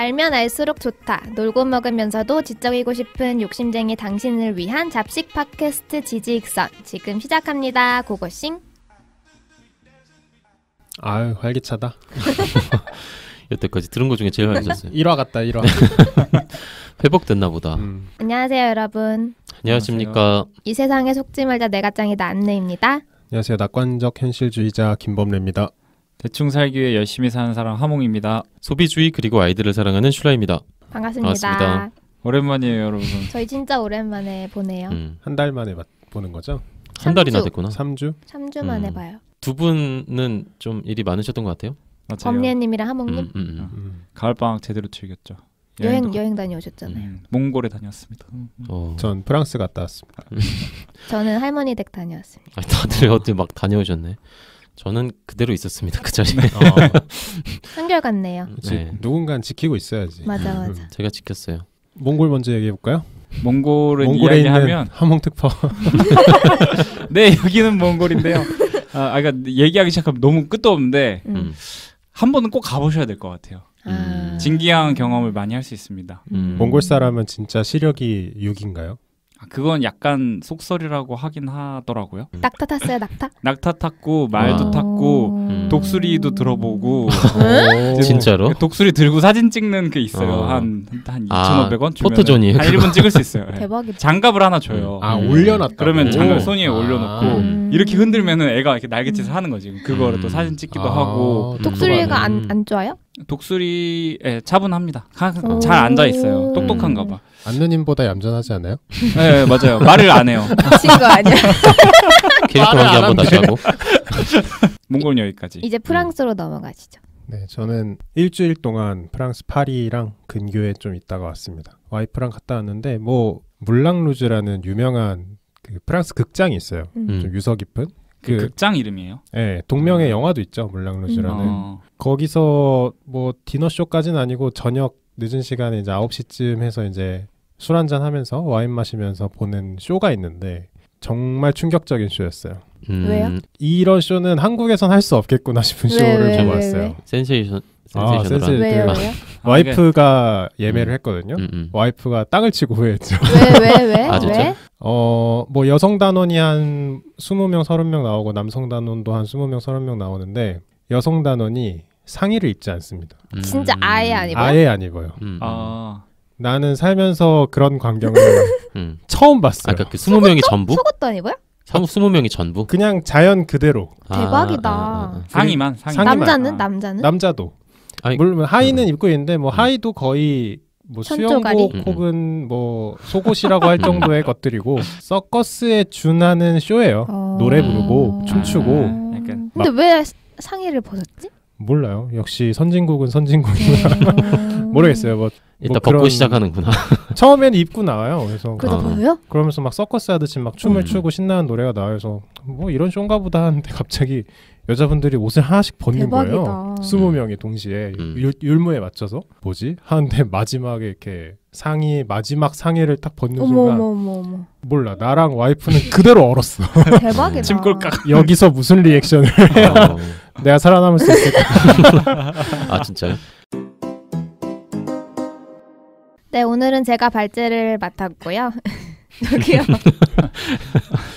알면 알수록 좋다. 놀고 먹으면서도 지적이고 싶은 욕심쟁이 당신을 위한 잡식 팟캐스트 지지익선 지금 시작합니다. 고고싱. 아유 활기차다. 여태까지 들은 것 중에 제일 활기찼어요. 1화 같다 1화. 회복됐나 보다. 음. 안녕하세요 여러분. 안녕하십니까. 이 세상에 속지 말자 내가 짱이다 안내입니다. 안녕하세요 낙관적 현실주의자 김범래입니다. 대충 살기 위해 열심히 사는 사람 하몽입니다. 소비주의 그리고 아이들을 사랑하는 슐라입니다. 반갑습니다. 반갑습니다. 오랜만이에요, 여러분. 저희 진짜 오랜만에 보네요. 음. 한달 만에 보는 거죠? 한 달이나 됐구나. 3주? 3주 만에 음. 봐요. 두 분은 좀 일이 많으셨던 것 같아요. 아, 범례님이랑 하몽님? 음, 음, 음. 아, 가을 방학 제대로 즐겼죠. 여행 여행, 다녀오셨잖아요. 음, 몽골에 다녔습니다. 어. 전 프랑스 갔다 왔습니다. 저는 할머니 댁 다녀왔습니다. 아, 다들 어떻막 다녀오셨네. 저는 그대로 있었습니다 그 자리에 네. 어. 한결 같네요. 네. 네. 누군가는 지키고 있어야지. 맞아 맞아. 음. 제가 지켰어요. 몽골 먼저 얘기해 볼까요? 몽골을 몽골에 이야기하면 함흥특파. 네 여기는 몽골인데요. 아, 아까 그러니까 얘기하기 시작하면 너무 끝도 없는데 음. 음. 한 번은 꼭 가보셔야 될 것 같아요. 음. 진기한 경험을 많이 할 수 있습니다. 음. 몽골 사람은 진짜 시력이 6인가요? 아, 그건 약간 속설이라고 하긴 하더라고요. 음. 낙타 탔어요, 낙타? 낙타 탔고 말도 와. 아. 탔고 음. 독수리도 들어보고 어? 네. 진짜로? 독수리 들고 사진 찍는 게 있어요. 한한 어. 한 2,500원 포토존이한 1분 찍을 수 있어요. 네. 대박이다. 장갑을 하나 줘요. 음. 아, 음. 올려놨다. 그러면 장갑 손에 아. 올려놓고 아. 음. 이렇게 흔들면은 애가 이렇게 날갯짓을 하는 거지. 그거를 음. 또 사진 찍기도 하고. 독수리가 안 안 좋아요? 독수리 예, 차분합니다. 잘 앉아 있어요. 똑똑한가 봐. 안느님보다 얌전하지 않아요? 네, 네, 맞아요. 말을 안 해요. 친거 아니야? 캐릭터 하고. 몽골 여기까지. 이제 프랑스로 넘어가시죠. 네, 저는 일주일 동안 프랑스 파리랑 근교에 좀 있다가 왔습니다. 와이프랑 갔다 왔는데 뭐 물랑루즈라는 유명한 그 프랑스 극장이 있어요. 음. 음. 좀 유서 깊은. 그, 그, 극장 이름이에요? 네, 동명의 음. 영화도 있죠. 물랑루즈라는. 음. 아. 거기서 뭐 디너쇼까지는 아니고 저녁 늦은 시간에 이제 9시쯤 해서 이제 술 한 잔 하면서 와인 마시면서 보는 쇼가 있는데 정말 충격적인 쇼였어요. 음. 왜요? 이런 쇼는 한국에선 할 수 없겠구나 싶은 왜, 네, 쇼를 왜, 네, 보고 왜, 네, 왔어 센세이션 아, 센세 왜요? 왜요? 와이프가 아, 그러니까. 예매를 음. 했거든요. 음음. 음. 와이프가 땅을 치고 후회했죠. 왜왜 왜? 왜, 아, 왜? 어뭐 여성 단원이 한 20명 30명 나오고 남성 단원도 한 20명 30명 나오는데 여성 단원이 상의를 입지 않습니다. 음. 진짜 아예 안 입어요? 아예 안 입어요. 음, 음. 아. 나는 살면서 그런 광경을 음. 처음 봤어요. 아까 그러니까 그 스무 명이 전부? 속옷도 안 입어요? 상스 명이 전부? 그냥 자연 그대로. 아, 대박이다. 아, 아, 아, 상의만, 상의만. 남자는 아. 남자는? 남자도. 아니, 물론 뭐 하의는 음. 입고 있는데 뭐 음. 하의도 거의 뭐 수영복 음. 혹은 뭐 속옷이라고 할 정도의 것들이고 서커스에 준하는 쇼예요. 어... 노래 부르고 춤추고. 아. 약 근데 왜 상의를 벗었지? 몰라요. 역시 선진국은 선진국이라 모르겠어요. 뭐 일단 뭐 벗고 시작하는구나. 처음에 입고 나와요. 그래서 그러다 어. 아. 그러면서 막 서커스 하듯이 막 춤을 음. 추고 신나는 노래가 나와서 뭐 이런 쇼인가 보다 하는데 갑자기 여자분들이 옷을 하나씩 벗는 대박이다. 거예요. 스무 음. 명이 동시에 음. 율, 율무에 맞춰서 뭐지 하는데 마지막에 이렇게 상의 마지막 상의를 딱 벗는 어머, 순간 어머, 어머, 몰라 나랑 와이프는 그대로 얼었어. 대박이다. 침골깍 여기서 무슨 리액션을 어. 내가 살아남을 수 있을까? 아 진짜요? 네, 오늘은 제가 발제를 맡았고요. 여기요.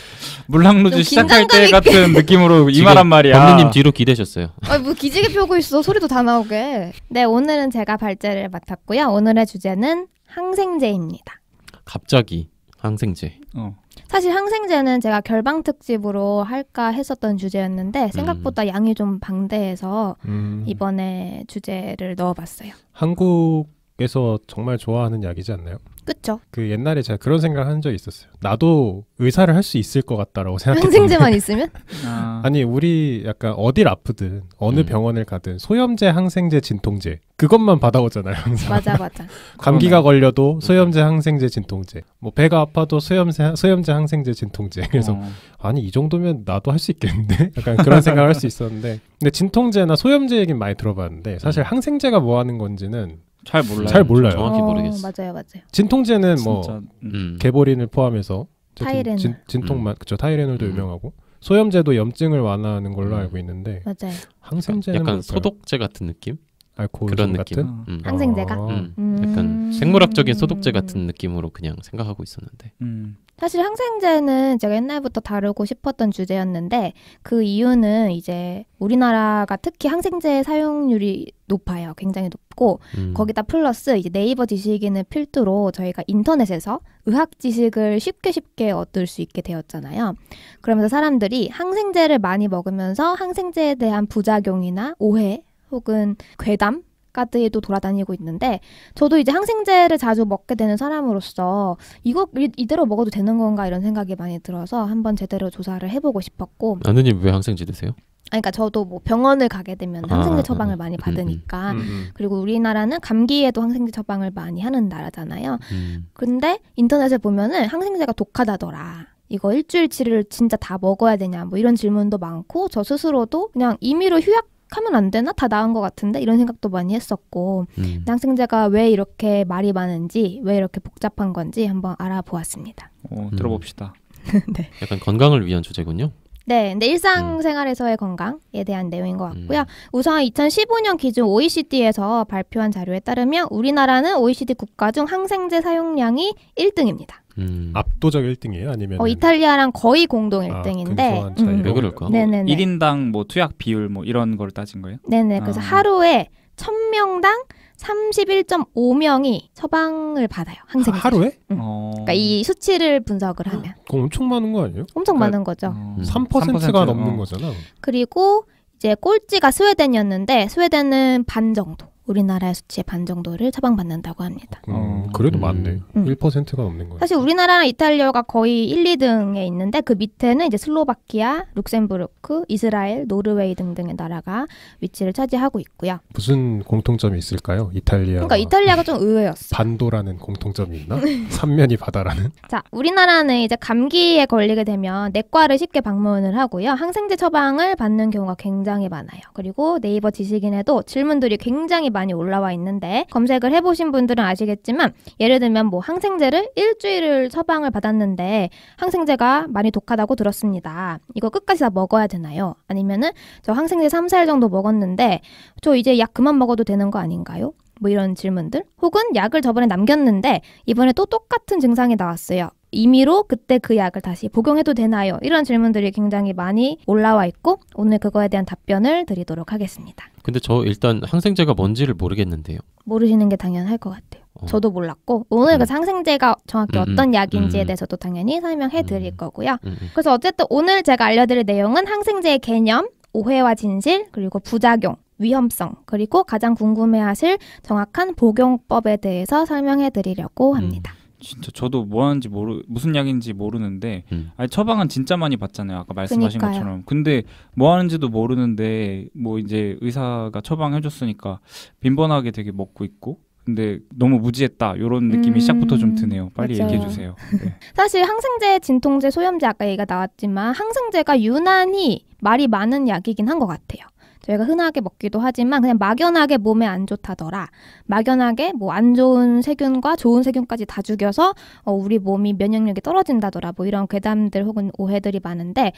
물랑루즈 시작할 때 같은 느낌으로 이말한 말이야. 박누님 뒤로 기대셨어요. 아, 뭐 기지개 펴고 있어. 소리도 다 나오게. 네, 오늘은 제가 발제를 맡았고요. 오늘의 주제는 항생제입니다. 갑자기 항생제. 어. 사실 항생제는 제가 결방 특집으로 할까 했었던 주제였는데 음. 생각보다 음. 양이 좀 방대해서 음. 이번에 주제를 넣어봤어요. 한국 그래서 정말 좋아하는 약이지 않나요? 그쵸. 그 옛날에 제가 그런 생각을 한 적이 있었어요. 나도 의사를 할 수 있을 것 같다라고 생각했어요. 항생제만 있으면? 아. 니 우리 약간 어딜 아프든 어느 음. 병원을 가든 소염제, 항생제, 진통제 그것만 받아오잖아요. 항상. 맞아, 맞아. 감기가 그러네. 걸려도 음. 소염제, 항생제, 진통제. 뭐 배가 아파도 소염제, 소염제, 항생제, 진통제. 그래서 어. 아니 이 정도면 나도 할 수 있겠는데? 약간 그런 생각을 할 수 있었는데 근데 진통제나 소염제 얘기는 많이 들어봤는데 사실 음. 항생제가 뭐 하는 건지는 잘 몰라요. 잘 몰라요. 정확히 어, 모르겠어. 맞아요, 맞아요. 진통제는 뭐 음. 음. 개보린을 포함해서 타이레놀, 진, 통만 음. 그쵸 타이레놀도 음. 유명하고 소염제도 염증을 완화하는 걸로 음. 알고 있는데 맞아요. 항생제는 약간, 약간 뭐 소독제 같은 느낌? 알코올 느낌 같은 음. 항생제가 아. 음. 음. 약간 생물학적인 소독제 같은 느낌으로 그냥 생각하고 있었는데 음. 사실 항생제는 제가 옛날부터 다루고 싶었던 주제였는데 그 이유는 이제 우리나라가 특히 항생제 사용률이 높아요 굉장히 높고 음. 거기다 플러스 이제 네이버 지식인을 필두로 저희가 인터넷에서 의학 지식을 쉽게 쉽게 얻을 수 있게 되었잖아요 그러면서 사람들이 항생제를 많이 먹으면서 항생제에 대한 부작용이나 오해 혹은 괴담 가드에도 돌아다니고 있는데 저도 이제 항생제를 자주 먹게 되는 사람으로서 이거 이대로 먹어도 되는 건가 이런 생각이 많이 들어서 한번 제대로 조사를 해보고 싶었고 아느님 왜 항생제 드세요? 니 아, 그러니까 저도 뭐 병원을 가게 되면 아, 항생제 아, 아. 처방을 아, 많이 음, 음, 음. 받으니까 음, 음, 음. 그리고 우리나라는 감기에도 항생제 처방을 많이 하는 나라잖아요. 근데 인터넷에 보면은 항생제가 독하다더라. 이거 일주일치를 진짜 다 먹어야 되냐 뭐 이런 질문도 많고 저 스스로도 그냥 임의로 휴약 하면 안 되나? 다 나은 것 같은데? 이런 생각도 많이 했었고, 음. 양생제가 왜 이렇게 말이 많은지, 왜 이렇게 복잡한 건지 한번 알아보았습니다. 어, 음. 들어봅시다. 네. 약간 건강을 위한 주제군요. 네, 근데 일상생활에서의 음. 건강에 대한 내용인 것 같고요. 음. 우선 2015년 기준 OECD에서 발표한 자료에 따르면 우리나라는 OECD 국가 중 항생제 사용량이 1등입니다. 음. 압도적 1등이에요? 아니면 어, 이탈리아랑 거의 공동 1등인데 아, 음. 왜 그럴까? 1인당 뭐 투약 비율 뭐 이런 걸 따진 거예요? 네네. 그래서 아. 하루에 1000명당 31.5명이 처방을 받아요. 항생. 제 아, 하루에? 응. 음. 어... 그러니까 이 수치를 분석을 하면. 그 엄청 많은 거 아니에요? 엄청 그러니까 많은 거죠. 음. 어. 3%가 넘는 어. 거잖아. 그리고 이제 꼴찌가 스웨덴이었는데 스웨덴은 반 정도. 우리나라의 수치의 반 정도를 처방받는다고 합니다. 음, 어, 그래도 음. 많네. 음. 1%가 음. 넘는 거예요. 사실 우리나라랑 이탈리아가 거의 1, 2등에 있는데 그 밑에는 이제 슬로바키아, 룩셈부르크, 이스라엘, 노르웨이 등등의 나라가 위치를 차지하고 있고요. 무슨 공통점이 있을까요? 이탈리아. 그러니까 이탈리아가 좀 의외였어. 반도라는 공통점이 있나? 네. 삼면이 바다라는? 자, 우리나라는 이제 감기에 걸리게 되면 내과를 쉽게 방문을 하고요. 항생제 처방을 받는 경우가 굉장히 많아요. 그리고 네이버 지식인에도 질문들이 굉장히 많이 올라와 있는데 검색을 해보신 분들은 아시겠지만 예를 들면 뭐 항생제를 일주일을 처방을 받았는데 항생제가 많이 독하다고 들었습니다. 이거 끝까지 다 먹어야 되나요? 아니면은 저 항생제 3, 4일 정도 먹었는데 저 이제 약 그만 먹어도 되는 거 아닌가요? 뭐 이런 질문들 혹은 약을 저번에 남겼는데 이번에 또 똑같은 증상이 나왔어요. 임의로 그때 그 약을 다시 복용해도 되나요? 이런 질문들이 굉장히 많이 올라와 있고 오늘 그거에 대한 답변을 드리도록 하겠습니다. 근데 저 일단 항생제가 뭔지를 모르겠는데요. 모르시는 게 당연할 것 같아요. 어. 저도 몰랐고 오늘 음. 그 항생제가 정확히 음, 음, 어떤 약인지에 음. 대해서도 당연히 설명해 음. 드릴 거고요. 음, 그래서 어쨌든 오늘 제가 알려드릴 내용은 항생제의 개념, 오해와 진실, 그리고 부작용, 위험성, 그리고 가장 궁금해하실 정확한 복용법에 대해서 설명해 드리려고 합니다. 진짜 저도 뭐 하는지 모르 무슨 약인지 모르는데 음. 아니 처방은 진짜 많이 받잖아요. 아까 말씀하신 그러니까요. 것처럼. 근데 뭐 하는지도 모르는데 뭐 이제 의사가 처방해 줬으니까 빈번하게 되게 먹고 있고 근데 너무 무지했다 이런 느낌이 음... 시작부터 좀 드네요. 빨리 맞아요. 얘기해 주세요. 네. 사실 항생제, 진통제, 소염제 아까 얘기가 나왔지만 항생제가 유난히 말이 많은 약이긴 한 것 같아요. 저희가 흔하게 먹기도 하지만 그냥 막연하게 몸에 안 좋다더라. 막연하게 뭐 안 좋은 세균과 좋은 세균까지 다 죽여서 어, 우리 몸이 면역력이 떨어진다더라. 뭐 이런 괴담들 혹은 오해들이 많은데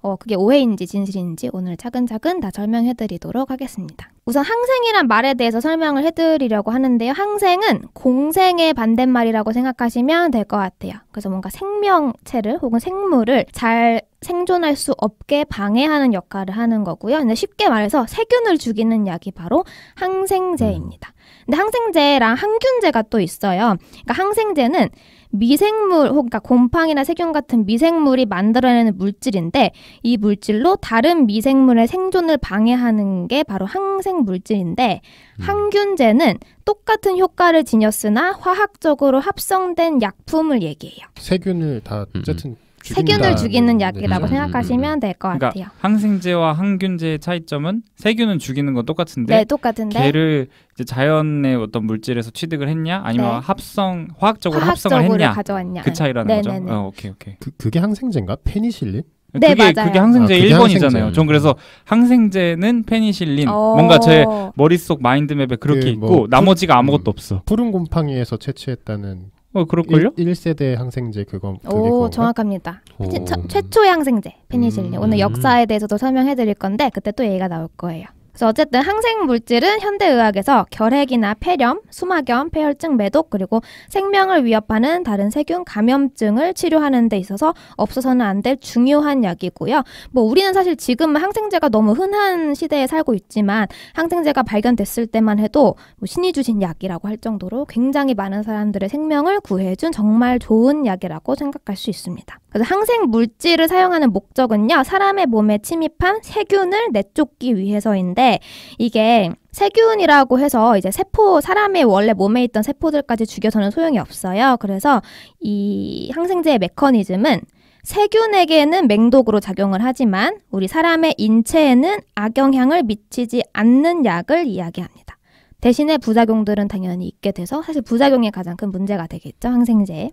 어, 그게 오해인지 진실인지 오늘 차근차근 다 설명해 드리도록 하겠습니다. 우선 항생이란 말에 대해서 설명을 해 드리려고 하는데요. 항생은 공생의 반대말이라고 생각하시면 될 것 같아요. 그래서 뭔가 생명체를 혹은 생물을 잘 생존할 수 없게 방해하는 역할을 하는 거고요. 근데 쉽게 말해서 세균을 죽이는 약이 바로 항생제입니다. 음. 근데 항생제랑 항균제가 또 있어요. 그러니까 항생제는 미생물 혹 그러니까 곰팡이나 세균 같은 미생물이 만들어내는 물질인데 이 물질로 다른 미생물의 생존을 방해하는 게 바로 항생 물질인데 음. 항균제는 똑같은 효과를 지녔으나 화학적으로 합성된 약품을 얘기해요. 세균을 다 어쨌든 음. 음. 세균을 죽이는 네. 약이라고 음, 음, 생각하시면 음. 될것 그러니까 같아요. 항생제와 항균제의 차이점은 세균은 죽이는 건 똑같은데, 네, 똑같은데 걔를 자연의 어떤 물질에서 취득을 했냐, 아니면 네. 합성 화학적으로 합성을 했냐, 그 차이라는 거죠. 네, 네, 어, 오케이 오케이. 그, 그게 항생제인가? 페니실린? 그게, 네, 맞아요. 그게 항생제 아, 그게 1번이잖아요. 항생제. 전 그래서 항생제는 페니실린. 어. 뭔가 제 머릿속 마인드맵에 그렇게 그 뭐 있고 푸, 나머지가 아무것도 없어. 푸른 곰팡이에서 채취했다는 어 그럴걸요? 1, 세대 항생제 그거 오 정확합니다. 오. 최, 최초의 항생제 페니실린. 오늘 음. 역사에 대해서도 설명해드릴 건데 그때 또 얘기가 나올 거예요. 그래서 어쨌든 항생 물질은 현대의학에서 결핵이나 폐렴, 수막염, 폐혈증 매독 그리고 생명을 위협하는 다른 세균 감염증을 치료하는 데 있어서 없어서는 안 될 중요한 약이고요. 뭐 우리는 사실 지금 항생제가 너무 흔한 시대에 살고 있지만 항생제가 발견됐을 때만 해도 뭐 신이 주신 약이라고 할 정도로 굉장히 많은 사람들의 생명을 구해준 정말 좋은 약이라고 생각할 수 있습니다. 그래서 항생 물질을 사용하는 목적은요. 사람의 몸에 침입한 세균을 내쫓기 위해서인데 있는데 이게 세균이라고 해서 이제 세포 사람의 원래 몸에 있던 세포들까지 죽여서는 소용이 없어요. 그래서 이 항생제의 메커니즘은 세균에게는 맹독으로 작용을 하지만 우리 사람의 인체에는 악영향을 미치지 않는 약을 이야기합니다. 대신에 부작용들은 당연히 있게 돼서 사실 부작용이 가장 큰 문제가 되겠죠, 항생제.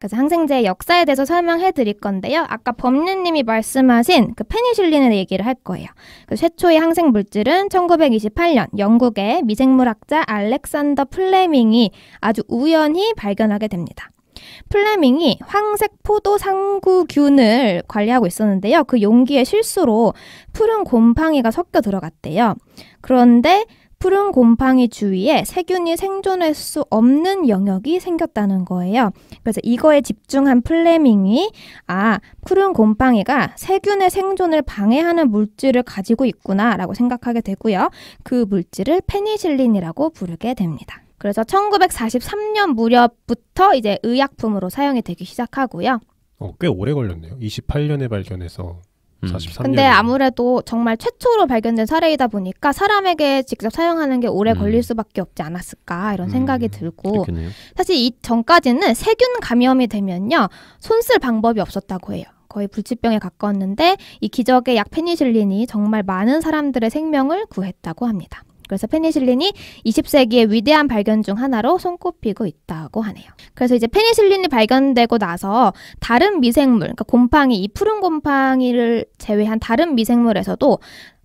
그래서 항생제의 역사에 대해서 설명해 드릴 건데요. 아까 법률님이 말씀하신 그 페니실린을 얘기를 할 거예요. 그 최초의 항생 물질은 1928년 영국의 미생물학자 알렉산더 플레밍이 아주 우연히 발견하게 됩니다. 플레밍이 황색 포도 상구균을 관리하고 있었는데요. 그 용기에 실수로 푸른 곰팡이가 섞여 들어갔대요. 그런데 푸른 곰팡이 주위에 세균이 생존할 수 없는 영역이 생겼다는 거예요. 그래서 이거에 집중한 플레밍이 아, 푸른 곰팡이가 세균의 생존을 방해하는 물질을 가지고 있구나라고 생각하게 되고요. 그 물질을 페니실린이라고 부르게 됩니다. 그래서 1943년 무렵부터 이제 의약품으로 사용이 되기 시작하고요. 어, 꽤 오래 걸렸네요. 28년에 발견해서 43년. 근데 아무래도 정말 최초로 발견된 사례이다 보니까 사람에게 직접 사용하는 게 오래 음. 걸릴 수밖에 없지 않았을까 이런 생각이 음. 들고 그렇겠네요. 사실 이 전까지는 세균 감염이 되면요 손쓸 방법이 없었다고 해요. 거의 불치병에 가까웠는데 이 기적의 약 페니실린이 정말 많은 사람들의 생명을 구했다고 합니다. 그래서 페니실린이 20세기의 위대한 발견 중 하나로 손꼽히고 있다고 하네요. 그래서 이제 페니실린이 발견되고 나서 다른 미생물, 그러니까 곰팡이, 이 푸른 곰팡이를 제외한 다른 미생물에서도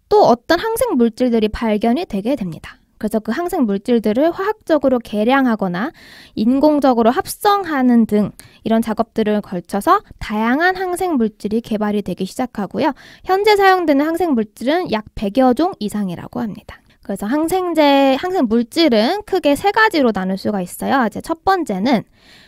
또 어떤 항생 물질들이 발견이 되게 됩니다. 그래서 그 항생 물질들을 화학적으로 개량하거나 인공적으로 합성하는 등 이런 작업들을 걸쳐서 다양한 항생 물질이 개발이 되기 시작하고요. 현재 사용되는 항생 물질은 약 100여 종 이상이라고 합니다. 그래서 항생제, 항생 물질은 크게 세 가지로 나눌 수가 있어요. 이제 첫 번째는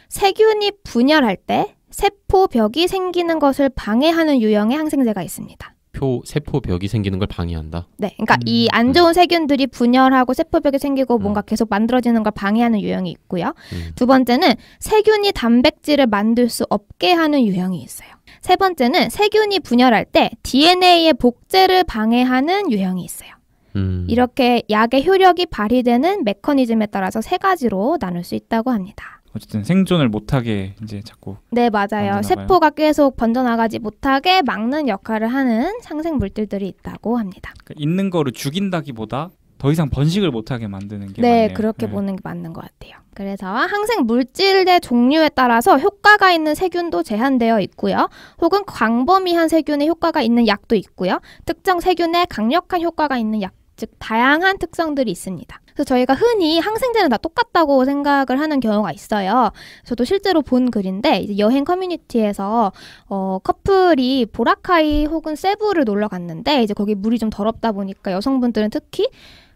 세균이 분열할 때 세포벽이 생기는 것을 방해하는 유형의 항생제가 있습니다. 표 세포벽이 생기는 걸 방해한다. 네, 그러니까 음. 이안 음. 좋은 세균들이 분열하고 세포벽이 생기고 음. 뭔가 계속 만들어지는 걸 방해하는 유형이 있고요. 음. 두 번째는 세균이 단백질을 만들 수 없게 하는 유형이 있어요. 세 번째는 세균이 분열할 때 DNA의 복제를 방해하는 유형이 있어요. 음. 이렇게 약의 효력이 발휘되는 메커니즘에 따라서 세 가지로 나눌 수 있다고 합니다. 어쨌든 생존을 못하게 이제 자꾸 네 맞아요 세포가 계속 번져나가지 못하게 막는 역할을 하는 상생 물질들이 있다고 합니다. 그러니까 있는 거를 죽인다기보다 더 이상 번식을 못하게 만드는 게 네, 맞네요. 그렇게 네. 보는 게 맞는 것 같아요. 그래서 항생 물질의 종류에 따라서 효과가 있는 세균도 제한되어 있고요. 혹은 광범위한 세균의 효과가 있는 약도 있고요. 특정 세균에 강력한 효과가 있는 약도 즉 다양한 특성들이 있습니다. 그래서 저희가 흔히 항생제는 다 똑같다고 생각을 하는 경우가 있어요. 저도 실제로 본 글인데 여행 커뮤니티에서 어, 커플이 보라카이 혹은 세부를 놀러 갔는데 이제 거기 물이 좀 더럽다 보니까 여성분들은 특히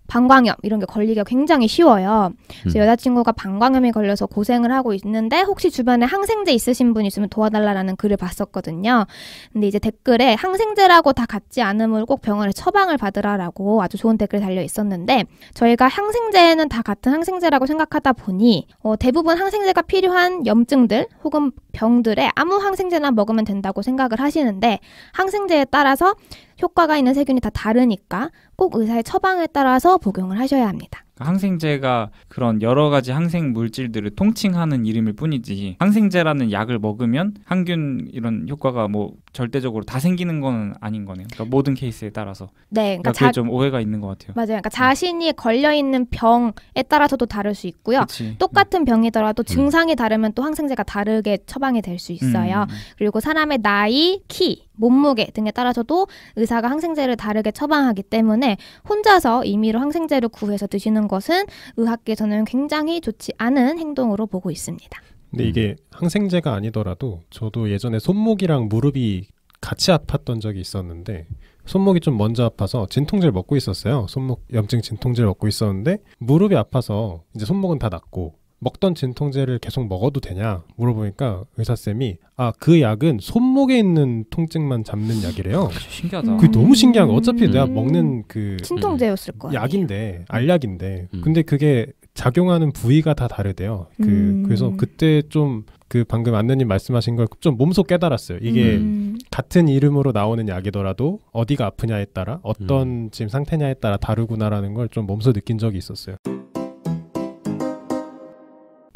방광염 이런 게 걸리기가 굉장히 쉬워요. 그래서 음. 여자친구가 방광염에 걸려서 고생을 하고 있는데 혹시 주변에 항생제 있으신 분 있으면 도와달라라는 글을 봤었거든요. 근데 이제 댓글에 항생제라고 다 같지 않음을 꼭 병원에 처방을 받으라라고 아주 좋은 댓글이 달려 있었는데 저희가 항생제는 다 같은 항생제라고 생각하다 보니 어, 대부분 항생제가 필요한 염증들 혹은 병들에 아무 항생제나 먹으면 된다고 생각을 하시는데 항생제에 따라서 효과가 있는 세균이 다 다르니까 꼭 의사의 처방에 따라서 복용을 하셔야 합니다. 그러니까 항생제가 그런 여러 가지 항생 물질들을 통칭하는 이름일 뿐이지 항생제라는 약을 먹으면 항균 이런 효과가 뭐 절대적으로 다 생기는 건 아닌 거네요. 그러니까 모든 케이스에 따라서. 네, 그러니까, 그러니까 좀 오해가 있는 것 같아요. 맞아요. 그러니까 음. 자신이 걸려 있는 병에 따라서도 다를 수 있고요. 그치. 음. 똑같은 병이더라도 음. 증상이 다르면 또 항생제가 다르게 처방이 될 수 있어요. 음. 그리고 사람의 나이, 키 몸무게 등에 따라서도 의사가 항생제를 다르게 처방하기 때문에 혼자서 임의로 항생제를 구해서 드시는 것은 의학계에서는 굉장히 좋지 않은 행동으로 보고 있습니다. 근데 이게 음. 항생제가 아니더라도 저도 예전에 손목이랑 무릎이 같이 아팠던 적이 있었는데 손목이 좀 먼저 아파서 진통제를 먹고 있었어요. 손목 염증 진통제를 먹고 있었는데 무릎이 아파서 이제 손목은 다 낫고 먹던 진통제를 계속 먹어도 되냐 물어보니까 의사쌤이 아 그 약은 손목에 있는 통증만 잡는 약이래요. 아, 신기하다. 그게 너무 신기한 거. 어차피 음. 내가 먹는 그 진통제였을 거야. 약인데 알약인데 음. 근데 그게 작용하는 부위가 다 다르대요. 그 음. 그래서 그때 좀 그 방금 안내님 말씀하신 걸 좀 몸소 깨달았어요. 이게 음. 같은 이름으로 나오는 약이더라도 어디가 아프냐에 따라 어떤 음. 지금 상태냐에 따라 다르구나라는 걸 좀 몸소 느낀 적이 있었어요.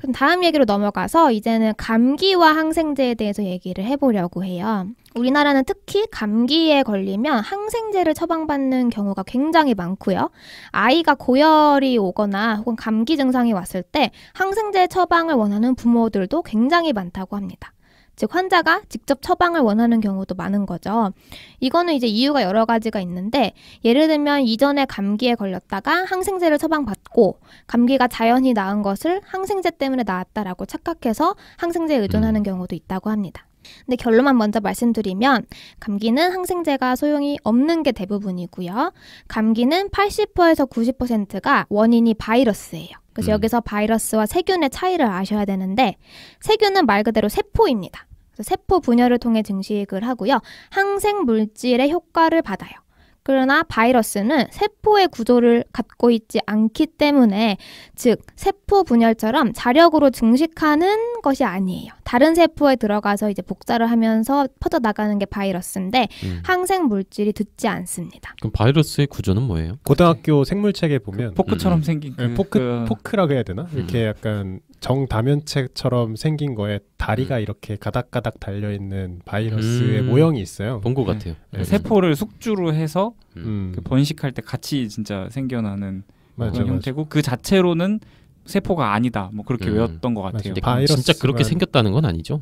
그럼 다음 얘기로 넘어가서 이제는 감기와 항생제에 대해서 얘기를 해보려고 해요. 우리나라는 특히 감기에 걸리면 항생제를 처방받는 경우가 굉장히 많고요. 아이가 고열이 오거나 혹은 감기 증상이 왔을 때 항생제 처방을 원하는 부모들도 굉장히 많다고 합니다. 즉 환자가 직접 처방을 원하는 경우도 많은 거죠. 이거는 이제 이유가 여러 가지가 있는데 예를 들면 이전에 감기에 걸렸다가 항생제를 처방받고 감기가 자연히 나은 것을 항생제 때문에 나았다라고 착각해서 항생제에 의존하는 음. 경우도 있다고 합니다. 근데 결론만 먼저 말씀드리면 감기는 항생제가 소용이 없는 게 대부분이고요. 감기는 80%에서 90%가 원인이 바이러스예요. 그래서 음. 여기서 바이러스와 세균의 차이를 아셔야 되는데 세균은 말 그대로 세포입니다. 그래서 세포 분열을 통해 증식을 하고요. 항생 물질의 효과를 받아요. 그러나 바이러스는 세포의 구조를 갖고 있지 않기 때문에 즉 세포 분열처럼 자력으로 증식하는 것이 아니에요. 다른 세포에 들어가서 이제 복사를 하면서 퍼져 나가는 게 바이러스인데 음. 항생 물질이 듣지 않습니다. 그럼 바이러스의 구조는 뭐예요? 고등학교 네. 생물책에 보면 그 포크처럼 음. 생긴 네, 그, 포크 그... 포크라고 해야 되나? 음. 이렇게 약간 정다면체처럼 생긴 거에 다리가 음. 이렇게 가닥가닥 달려 있는 바이러스의 음. 모형이 있어요. 본것 네. 같아요. 네. 네. 세포를 숙주로 해서 음. 음. 그 번식할 때 같이 진짜 생겨나는 맞아, 그런 형태고 그 자체로는 세포가 아니다. 뭐 그렇게 음. 외웠던 것 같아요. 바이러스 진짜 그렇게 생겼다는 건 아니죠?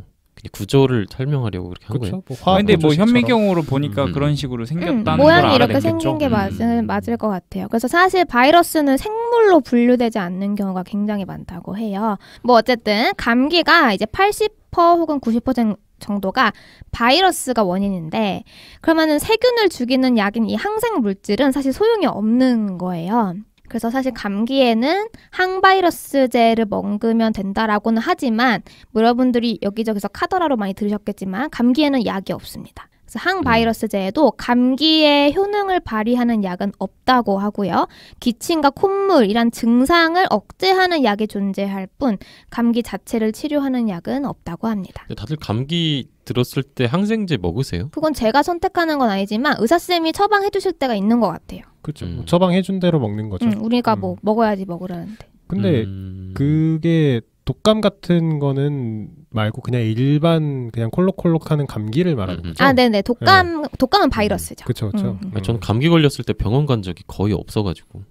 구조를 설명하려고 그렇게 한 그쵸? 거예요. 뭐 화, 근데 뭐 현미경으로 보니까 음. 그런 식으로 생겼다는 음, 모양이 이렇게 생긴 게 음. 맞은, 맞을 것 같아요. 그래서 사실 바이러스는 생물로 분류되지 않는 경우가 굉장히 많다고 해요. 뭐 어쨌든 감기가 이제 80% 혹은 90% 정도가 바이러스가 원인인데 그러면은 세균을 죽이는 약인 이 항생 물질은 사실 소용이 없는 거예요. 그래서 사실 감기에는 항바이러스제를 먹으면 된다라고는 하지만 뭐 여러분들이 여기저기서 카더라로 많이 들으셨겠지만 감기에는 약이 없습니다. 항바이러스제에도 음. 감기에 효능을 발휘하는 약은 없다고 하고요. 기침과 콧물 이란 증상을 억제하는 약이 존재할 뿐 감기 자체를 치료하는 약은 없다고 합니다. 다들 감기 들었을 때 항생제 먹으세요? 그건 제가 선택하는 건 아니지만 의사쌤이 처방해 주실 때가 있는 것 같아요. 그렇죠. 음. 뭐 처방해 준 대로 먹는 거죠. 음, 우리가 음. 뭐 먹어야지 먹으라는데. 근데 음. 그게 독감 같은 거는 말고 그냥 일반 그냥 콜록콜록하는 감기를 말하는 음, 음. 거죠. 아, 네네. 네. 독감 네. 독감은 음. 바이러스죠. 그렇죠, 그렇죠. 음. 음. 저는 감기 걸렸을 때 병원 간 적이 거의 없어가지고.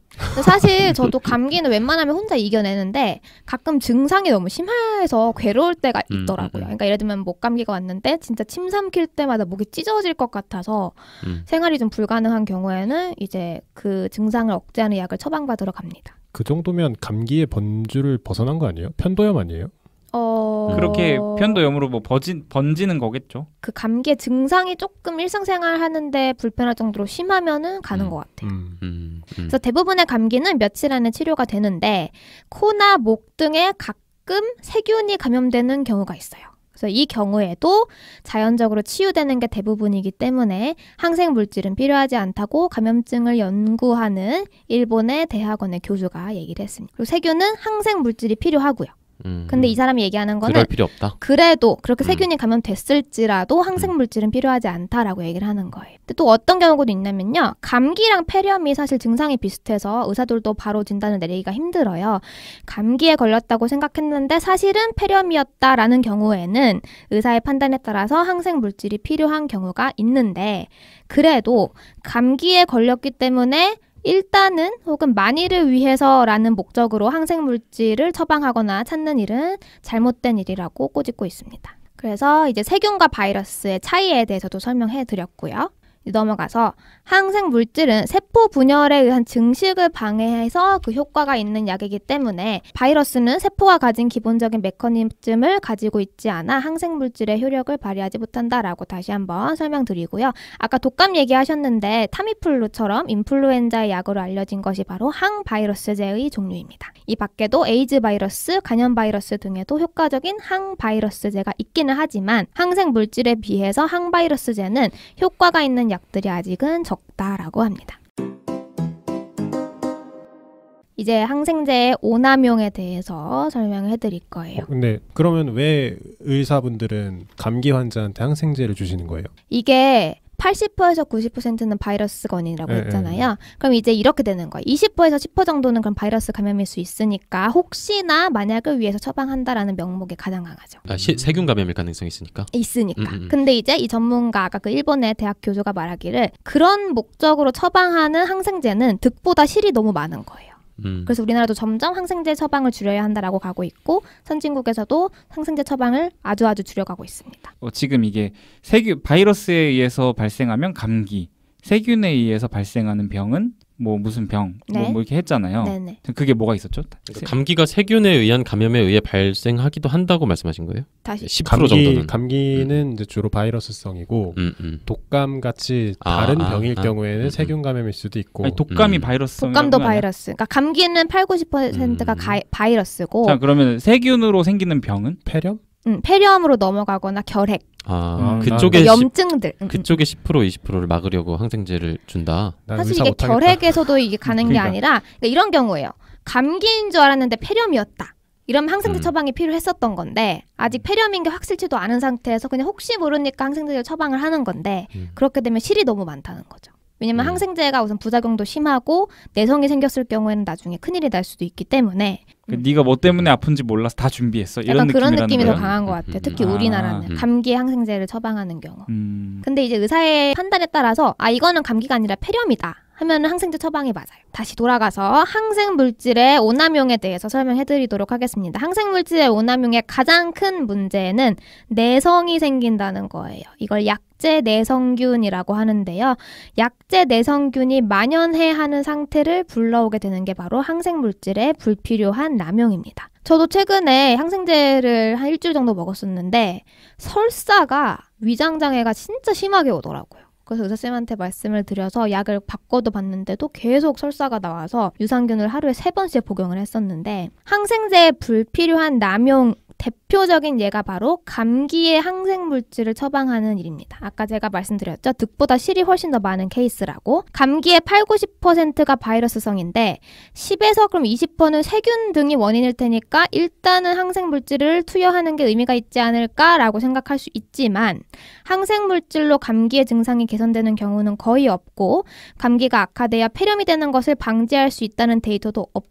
사실 저도 감기는 웬만하면 혼자 이겨내는데 가끔 증상이 너무 심해서 괴로울 때가 있더라고요. 그러니까 예를 들면 목 감기가 왔는데 진짜 침 삼킬 때마다 목이 찢어질 것 같아서 생활이 좀 불가능한 경우에는 이제 그 증상을 억제하는 약을 처방받으러 갑니다. 그 정도면 감기의 번주를 벗어난 거 아니에요? 편도염 아니에요? 어... 그렇게 편도염으로 뭐 버지, 번지는 거겠죠. 그 감기의 증상이 조금 일상생활 하는데 불편할 정도로 심하면은 가는 음, 것 같아요. 음, 음, 음. 그래서 대부분의 감기는 며칠 안에 치료가 되는데 코나 목 등에 가끔 세균이 감염되는 경우가 있어요. 그래서 이 경우에도 자연적으로 치유되는 게 대부분이기 때문에 항생 물질은 필요하지 않다고 감염증을 연구하는 일본의 대학원의 교수가 얘기를 했습니다. 그리고 세균은 항생 물질이 필요하고요. 음. 근데 이 사람이 얘기하는 거는 그래도 그렇게 음. 세균이 감염됐을지라도 항생 음. 물질은 필요하지 않다라고 얘기를 하는 거예요. 근데 또 어떤 경우도 있냐면요. 감기랑 폐렴이 사실 증상이 비슷해서 의사들도 바로 진단을 내리기가 힘들어요. 감기에 걸렸다고 생각했는데 사실은 폐렴이었다라는 경우에는 의사의 판단에 따라서 항생 물질이 필요한 경우가 있는데 그래도 감기에 걸렸기 때문에 일단은 혹은 만일을 위해서라는 목적으로 항생 물질을 처방하거나 찾는 일은 잘못된 일이라고 꼬집고 있습니다. 그래서 이제 세균과 바이러스의 차이에 대해서도 설명해 드렸고요. 넘어가서 항생 물질은 세포 분열에 의한 증식을 방해해서 그 효과가 있는 약이기 때문에 바이러스는 세포가 가진 기본적인 메커니즘을 가지고 있지 않아 항생 물질의 효력을 발휘하지 못한다라고 다시 한번 설명드리고요. 아까 독감 얘기하셨는데 타미플루처럼 인플루엔자의 약으로 알려진 것이 바로 항바이러스제의 종류입니다. 이 밖에도 에이즈 바이러스, 간염 바이러스 등에도 효과적인 항바이러스제가 있기는 하지만 항생 물질에 비해서 항바이러스제는 효과가 있는 약들이 아직은 적다라고 합니다. 이제 항생제 오남용에 대해서 설명해 드릴 거예요. 어, 근데 그러면 왜 의사분들은 감기 환자한테 항생제를 주시는 거예요? 이게 80%에서 90%는 바이러스 건이라고 네, 예, 예, 예. 했잖아요. 네. 그럼 이제 이렇게 되는 거예요. 20%에서 10% 정도는 그럼 바이러스 감염일 수 있으니까 혹시나 만약을 위해서 처방한다라는 명목에 가장 강하죠. 아, 시, 세균 감염일 가능성이 있으니까. 있으니까. 음, 음, 음. 근데 이제 이 전문가 가그 일본의 대학 교수가 말하기를 그런 목적으로 처방하는 항생제는 득보다 실이 너무 많은 거예요. 음. 그래서 우리나라도 점점 항생제 처방을 줄여야 한다라고 가고 있고 선진국에서도 항생제 처방을 아주 아주 줄여가고 있습니다. 어, 지금 이게 세균 바이러스에 의해서 발생하면 감기, 세균에 의해서 발생하는 병은 뭐 무슨 병, 뭐, 네? 뭐, 뭐, 이렇게 했잖아요. 네네. 네. 그게 뭐가 있었죠? 그러니까 감기가 세균에 의한 감염에 의해 발생하기도 한다고 말씀하신 거예요? 다시 10% 감기, 정도는 음, 음. 감기는 음. 이제 주로 바이러스성이고 음, 음. 독감 같이 아, 다른 아, 병일 아, 경우에는 아, 세균 감염일 수도 있고 아니, 독감이 바이러스 독감도 바이러스. 그러니까 감기는 8, 90%가 가, 바이러스고 자 그러면 세균으로 생기는 병은 폐렴? 음, 폐렴으로 넘어가거나 결핵. 아, 아 그러니까 음, 음, 그쪽에 염증들. 그쪽에 10% 20%를 막으려고 항생제를 준다. 사실 이게 결핵에서도 이게 가는 게 그러니까. 아니라 그러니까 이런 경우예요. 감기인 줄 알았는데 폐렴이었다. 이런 항생제 음. 처방이 필요했었던 건데 아직 음. 폐렴인 게 확실치도 않은 상태에서 그냥 혹시 모르니까 항생제 처방을 하는 건데 음. 그렇게 되면 실이 너무 많다는 거죠. 왜냐면 음. 항생제가 우선 부작용도 심하고 내성이 생겼을 경우에는 나중에 큰일이 날 수도 있기 때문에 그 음. 네가 뭐 때문에 아픈지 몰라서 다 준비했어 이런 약간 그런 느낌이 거야? 더 강한 것 같아요 음, 음. 특히 우리나라는 아, 음. 감기 항생제를 처방하는 경우 근데 이제 의사의 판단에 따라서 아 이거는 감기가 아니라 폐렴이다 하면 항생제 처방이 맞아요. 다시 돌아가서 항생 물질의 오남용에 대해서 설명해 드리도록 하겠습니다. 항생 물질의 오남용의 가장 큰 문제는 내성이 생긴다는 거예요. 이걸 약제 내성균이라고 하는데요. 약제 내성균이 만연해하는 상태를 불러오게 되는 게 바로 항생물질의 불필요한 남용입니다. 저도 최근에 항생제를 한 일주일 정도 먹었었는데 설사가 위장 장애가 진짜 심하게 오더라고요. 그래서 의사쌤한테 말씀을 드려서 약을 바꿔도 봤는데도 계속 설사가 나와서 유산균을 하루에 세 번씩 복용을 했었는데 항생제 불필요한 남용 대 대표적인 예가 바로 감기에 항생 물질을 처방하는 일입니다. 아까 제가 말씀드렸죠. 득보다 실이 훨씬 더 많은 케이스라고. 감기의 8, 90%가 바이러스성인데 10에서 그럼 20%는 세균 등이 원인일 테니까 일단은 항생 물질을 투여하는 게 의미가 있지 않을까라고 생각할 수 있지만 항생 물질로 감기의 증상이 개선되는 경우는 거의 없고 감기가 악화돼야 폐렴이 되는 것을 방지할 수 있다는 데이터도 없고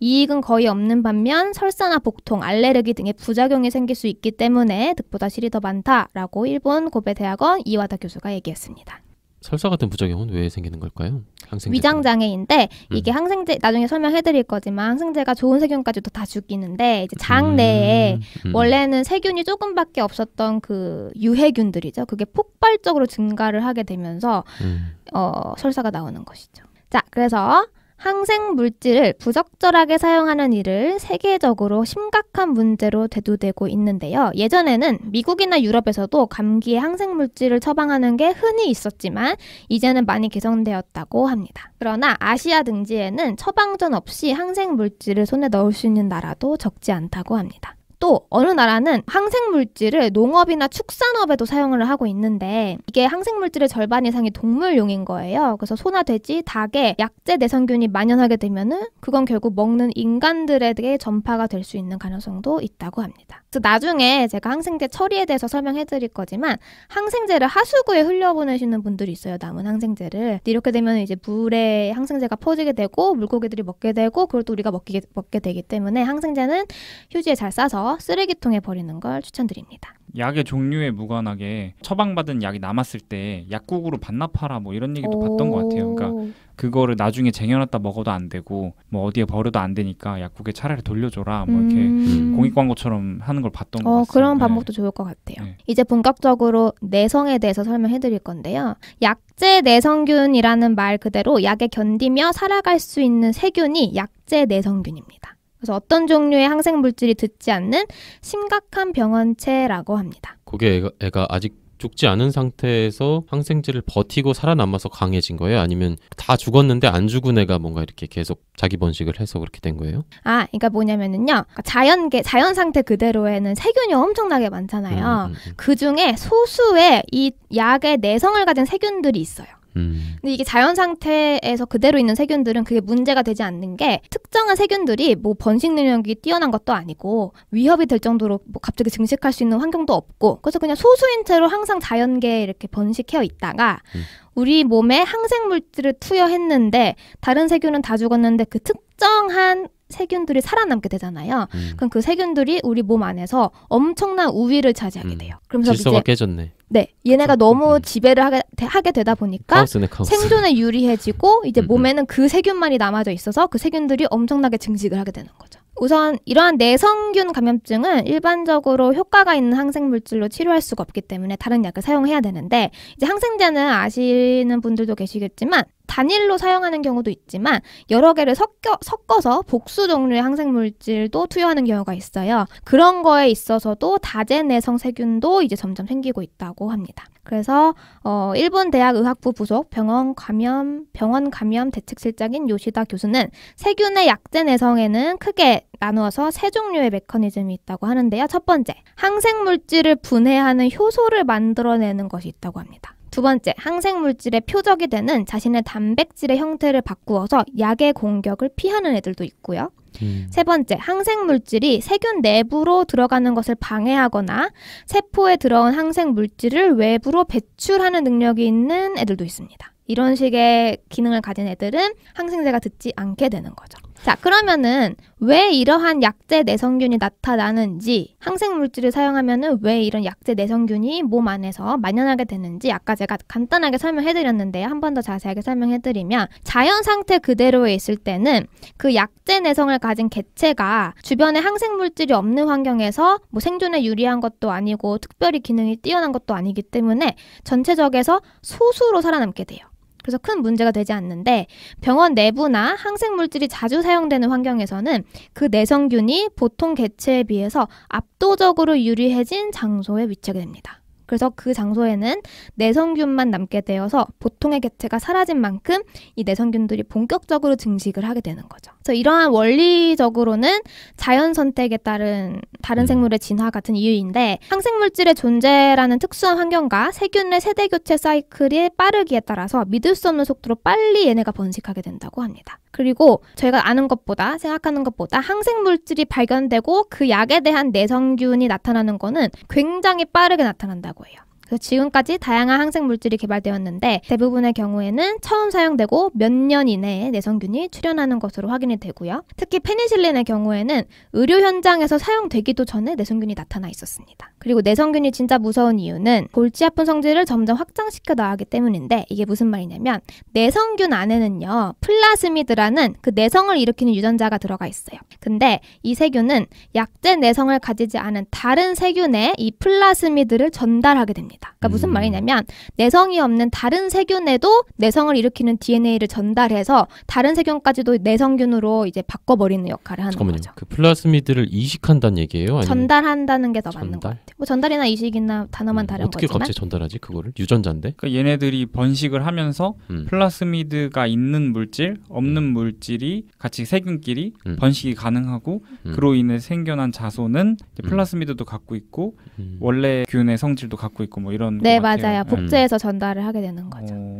이익은 거의 없는 반면 설사나 복통, 알레르기 등의 부작용이 생길 수 있기 때문에 득보다 실이 더 많다라고 일본 고베 대학원 이와다 교수가 얘기했습니다. 설사 같은 부작용은 왜 생기는 걸까요? 항생제 위장 장애인데 음. 이게 항생제 나중에 설명해 드릴 거지만 항생제가 좋은 세균까지도 다 죽이는데 이제 장 음. 내에 음. 음. 원래는 세균이 조금밖에 없었던 그 유해균들이죠. 그게 폭발적으로 증가를 하게 되면서 음. 어, 설사가 나오는 것이죠. 자, 그래서 항생 물질을 부적절하게 사용하는 일을 세계적으로 심각한 문제로 대두되고 있는데요. 예전에는 미국이나 유럽에서도 감기에 항생 물질을 처방하는 게 흔히 있었지만 이제는 많이 개선되었다고 합니다. 그러나 아시아 등지에는 처방전 없이 항생 물질을 손에 넣을 수 있는 나라도 적지 않다고 합니다. 또 어느 나라는 항생 물질을 농업이나 축산업에도 사용을 하고 있는데 이게 항생 물질의 절반 이상이 동물용인 거예요. 그래서 소나 돼지, 닭에 약제 내성균이 만연하게 되면은 그건 결국 먹는 인간들에게 전파가 될 수 있는 가능성도 있다고 합니다. 그래서 나중에 제가 항생제 처리에 대해서 설명해 드릴 거지만 항생제를 하수구에 흘려보내시는 분들이 있어요. 남은 항생제를 이렇게 되면 이제 물에 항생제가 퍼지게 되고 물고기들이 먹게 되고 그걸 또 우리가 먹게, 먹게 되기 때문에 항생제는 휴지에 잘 싸서 쓰레기통에 버리는 걸 추천드립니다. 약의 종류에 무관하게 처방받은 약이 남았을 때 약국으로 반납하라 뭐 이런 얘기도 봤던 것 같아요. 그러니까 그거를 나중에 쟁여놨다 먹어도 안 되고 뭐 어디에 버려도 안 되니까 약국에 차라리 돌려줘라 뭐 이렇게 음. 음. 공익 광고처럼 하는 걸 봤던 어, 것 같아요. 그런 네. 방법도 네. 좋을 것 같아요. 네. 이제 본격적으로 내성에 대해서 설명해드릴 건데요. 약제 내성균이라는 말 그대로 약에 견디며 살아갈 수 있는 세균이 약제 내성균입니다. 그래서 어떤 종류의 항생 물질이 듣지 않는 심각한 병원체라고 합니다. 그게 애가, 애가 아직 죽지 않은 상태에서 항생제를 버티고 살아남아서 강해진 거예요? 아니면 다 죽었는데 안 죽은 애가 뭔가 이렇게 계속 자기 번식을 해서 그렇게 된 거예요? 아, 그러니까 뭐냐면은요. 그러니까 자연계 자연 상태 그대로에는 세균이 엄청나게 많잖아요. 음, 음, 음. 음. 그 중에 소수의 이 약의 내성을 가진 세균들이 있어요. 음. 근데 이게 자연 상태에서 그대로 있는 세균들은 그게 문제가 되지 않는 게 특정한 세균들이 뭐 번식 능력이 뛰어난 것도 아니고 위협이 될 정도로 뭐 갑자기 증식할 수 있는 환경도 없고 그래서 그냥 소수인 채로 항상 자연계에 이렇게 번식해 있다가 음. 우리 몸에 항생 물질을 투여했는데 다른 세균은 다 죽었는데 그 특정한 세균들이 살아남게 되잖아요. 음. 그럼 그 세균들이 우리 몸 안에서 엄청난 우위를 차지하게 음. 돼요. 그러면서 질서가 이제 깨졌네. 네, 얘네가 그렇죠. 너무 음. 지배를 하게, 하게 되다 보니까 카우스네, 카우스. 생존에 유리해지고 이제 음, 음. 몸에는 그 세균만이 남아져 있어서 그 세균들이 엄청나게 증식을 하게 되는 거죠. 우선 이러한 내성균 감염증은 일반적으로 효과가 있는 항생물질로 치료할 수가 없기 때문에 다른 약을 사용해야 되는데 이제 항생제는 아시는 분들도 계시겠지만 단일로 사용하는 경우도 있지만 여러 개를 섞여, 섞어서 복수 종류의 항생물질도 투여하는 경우가 있어요. 그런 거에 있어서도 다제내성 세균도 이제 점점 생기고 있다고 합니다. 그래서 어, 일본 대학 의학부 부속 병원 감염 병원 감염 대책실장인 요시다 교수는 세균의 약제 내성에는 크게 나누어서 세 종류의 메커니즘이 있다고 하는데요. 첫 번째, 항생 물질을 분해하는 효소를 만들어내는 것이 있다고 합니다. 두 번째, 항생 물질의 표적이 되는 자신의 단백질의 형태를 바꾸어서 약의 공격을 피하는 애들도 있고요. 음. 세 번째, 항생 물질이 세균 내부로 들어가는 것을 방해하거나 세포에 들어온 항생 물질을 외부로 배출하는 능력이 있는 애들도 있습니다. 이런 식의 기능을 가진 애들은 항생제가 듣지 않게 되는 거죠. 자, 그러면은 왜 이러한 약제 내성균이 나타나는지, 항생 물질을 사용하면은 왜 이런 약제 내성균이 몸 안에서 만연하게 되는지 아까 제가 간단하게 설명해 드렸는데요. 한 번 더 자세하게 설명해 드리면 자연 상태 그대로에 있을 때는 그 약제 내성을 가진 개체가 주변에 항생 물질이 없는 환경에서 뭐 생존에 유리한 것도 아니고 특별히 기능이 뛰어난 것도 아니기 때문에 전체적에서 소수로 살아남게 돼요. 그래서 큰 문제가 되지 않는데 병원 내부나 항생 물질이 자주 사용되는 환경에서는 그 내성균이 보통 개체에 비해서 압도적으로 유리해진 장소에 위치하게 됩니다. 그래서 그 장소에는 내성균만 남게 되어서 보통의 개체가 사라진 만큼 이 내성균들이 본격적으로 증식을 하게 되는 거죠. 그래서 이러한 원리적으로는 자연 선택에 따른 다른 음. 생물의 진화 같은 이유인데 항생물질의 존재라는 특수한 환경과 세균의 세대 교체 사이클이 빠르기에 따라서 믿을 수 없는 속도로 빨리 얘네가 번식하게 된다고 합니다. 그리고 저희가 아는 것보다 생각하는 것보다 항생물질이 발견되고 그 약에 대한 내성균이 나타나는 거는 굉장히 빠르게 나타난다고 거예요. 그래서 지금까지 다양한 항생 물질이 개발되었는데 대부분의 경우에는 처음 사용되고 몇 년 이내에 내성균이 출현하는 것으로 확인이 되고요. 특히 페니실린의 경우에는 의료 현장에서 사용되기도 전에 내성균이 나타나 있었습니다. 그리고 내성균이 진짜 무서운 이유는 골치 아픈 성질을 점점 확장시켜 나가기 때문인데 이게 무슨 말이냐면 내성균 안에는요 플라스미드라는 그 내성을 일으키는 유전자가 들어가 있어요. 근데 이 세균은 약제 내성을 가지지 않은 다른 세균에 이 플라스미드를 전달하게 됩니다. 있니다 그러니까 무슨 음. 말이냐면 내성이 없는 다른 세균에도 내성을 일으키는 DNA를 전달해서 다른 세균까지도 내성균으로 이제 바꿔버리는 역할을 하는 잠깐만요. 거죠. 그 플라스미드를 이식한다는 얘기예요? 아니면... 전달한다는 게 더 맞는 것 같아요. 뭐 전달이나 이식이나 단어만 음, 다른 어떻게 거지만 어떻게 갑자기 전달하지 그거를? 유전자인데? 그러니까 얘네들이 번식을 하면서 음. 플라스미드가 있는 물질, 없는 음. 물질이 같이 세균끼리 음. 번식이 가능하고 음. 그로 인해 생겨난 자손은 플라스미드도 갖고 있고 원래 균의 성질도 갖고 있고 뭐뭐 이런 네 맞아요 네. 복제해서 음. 전달을 하게 되는 거죠 어...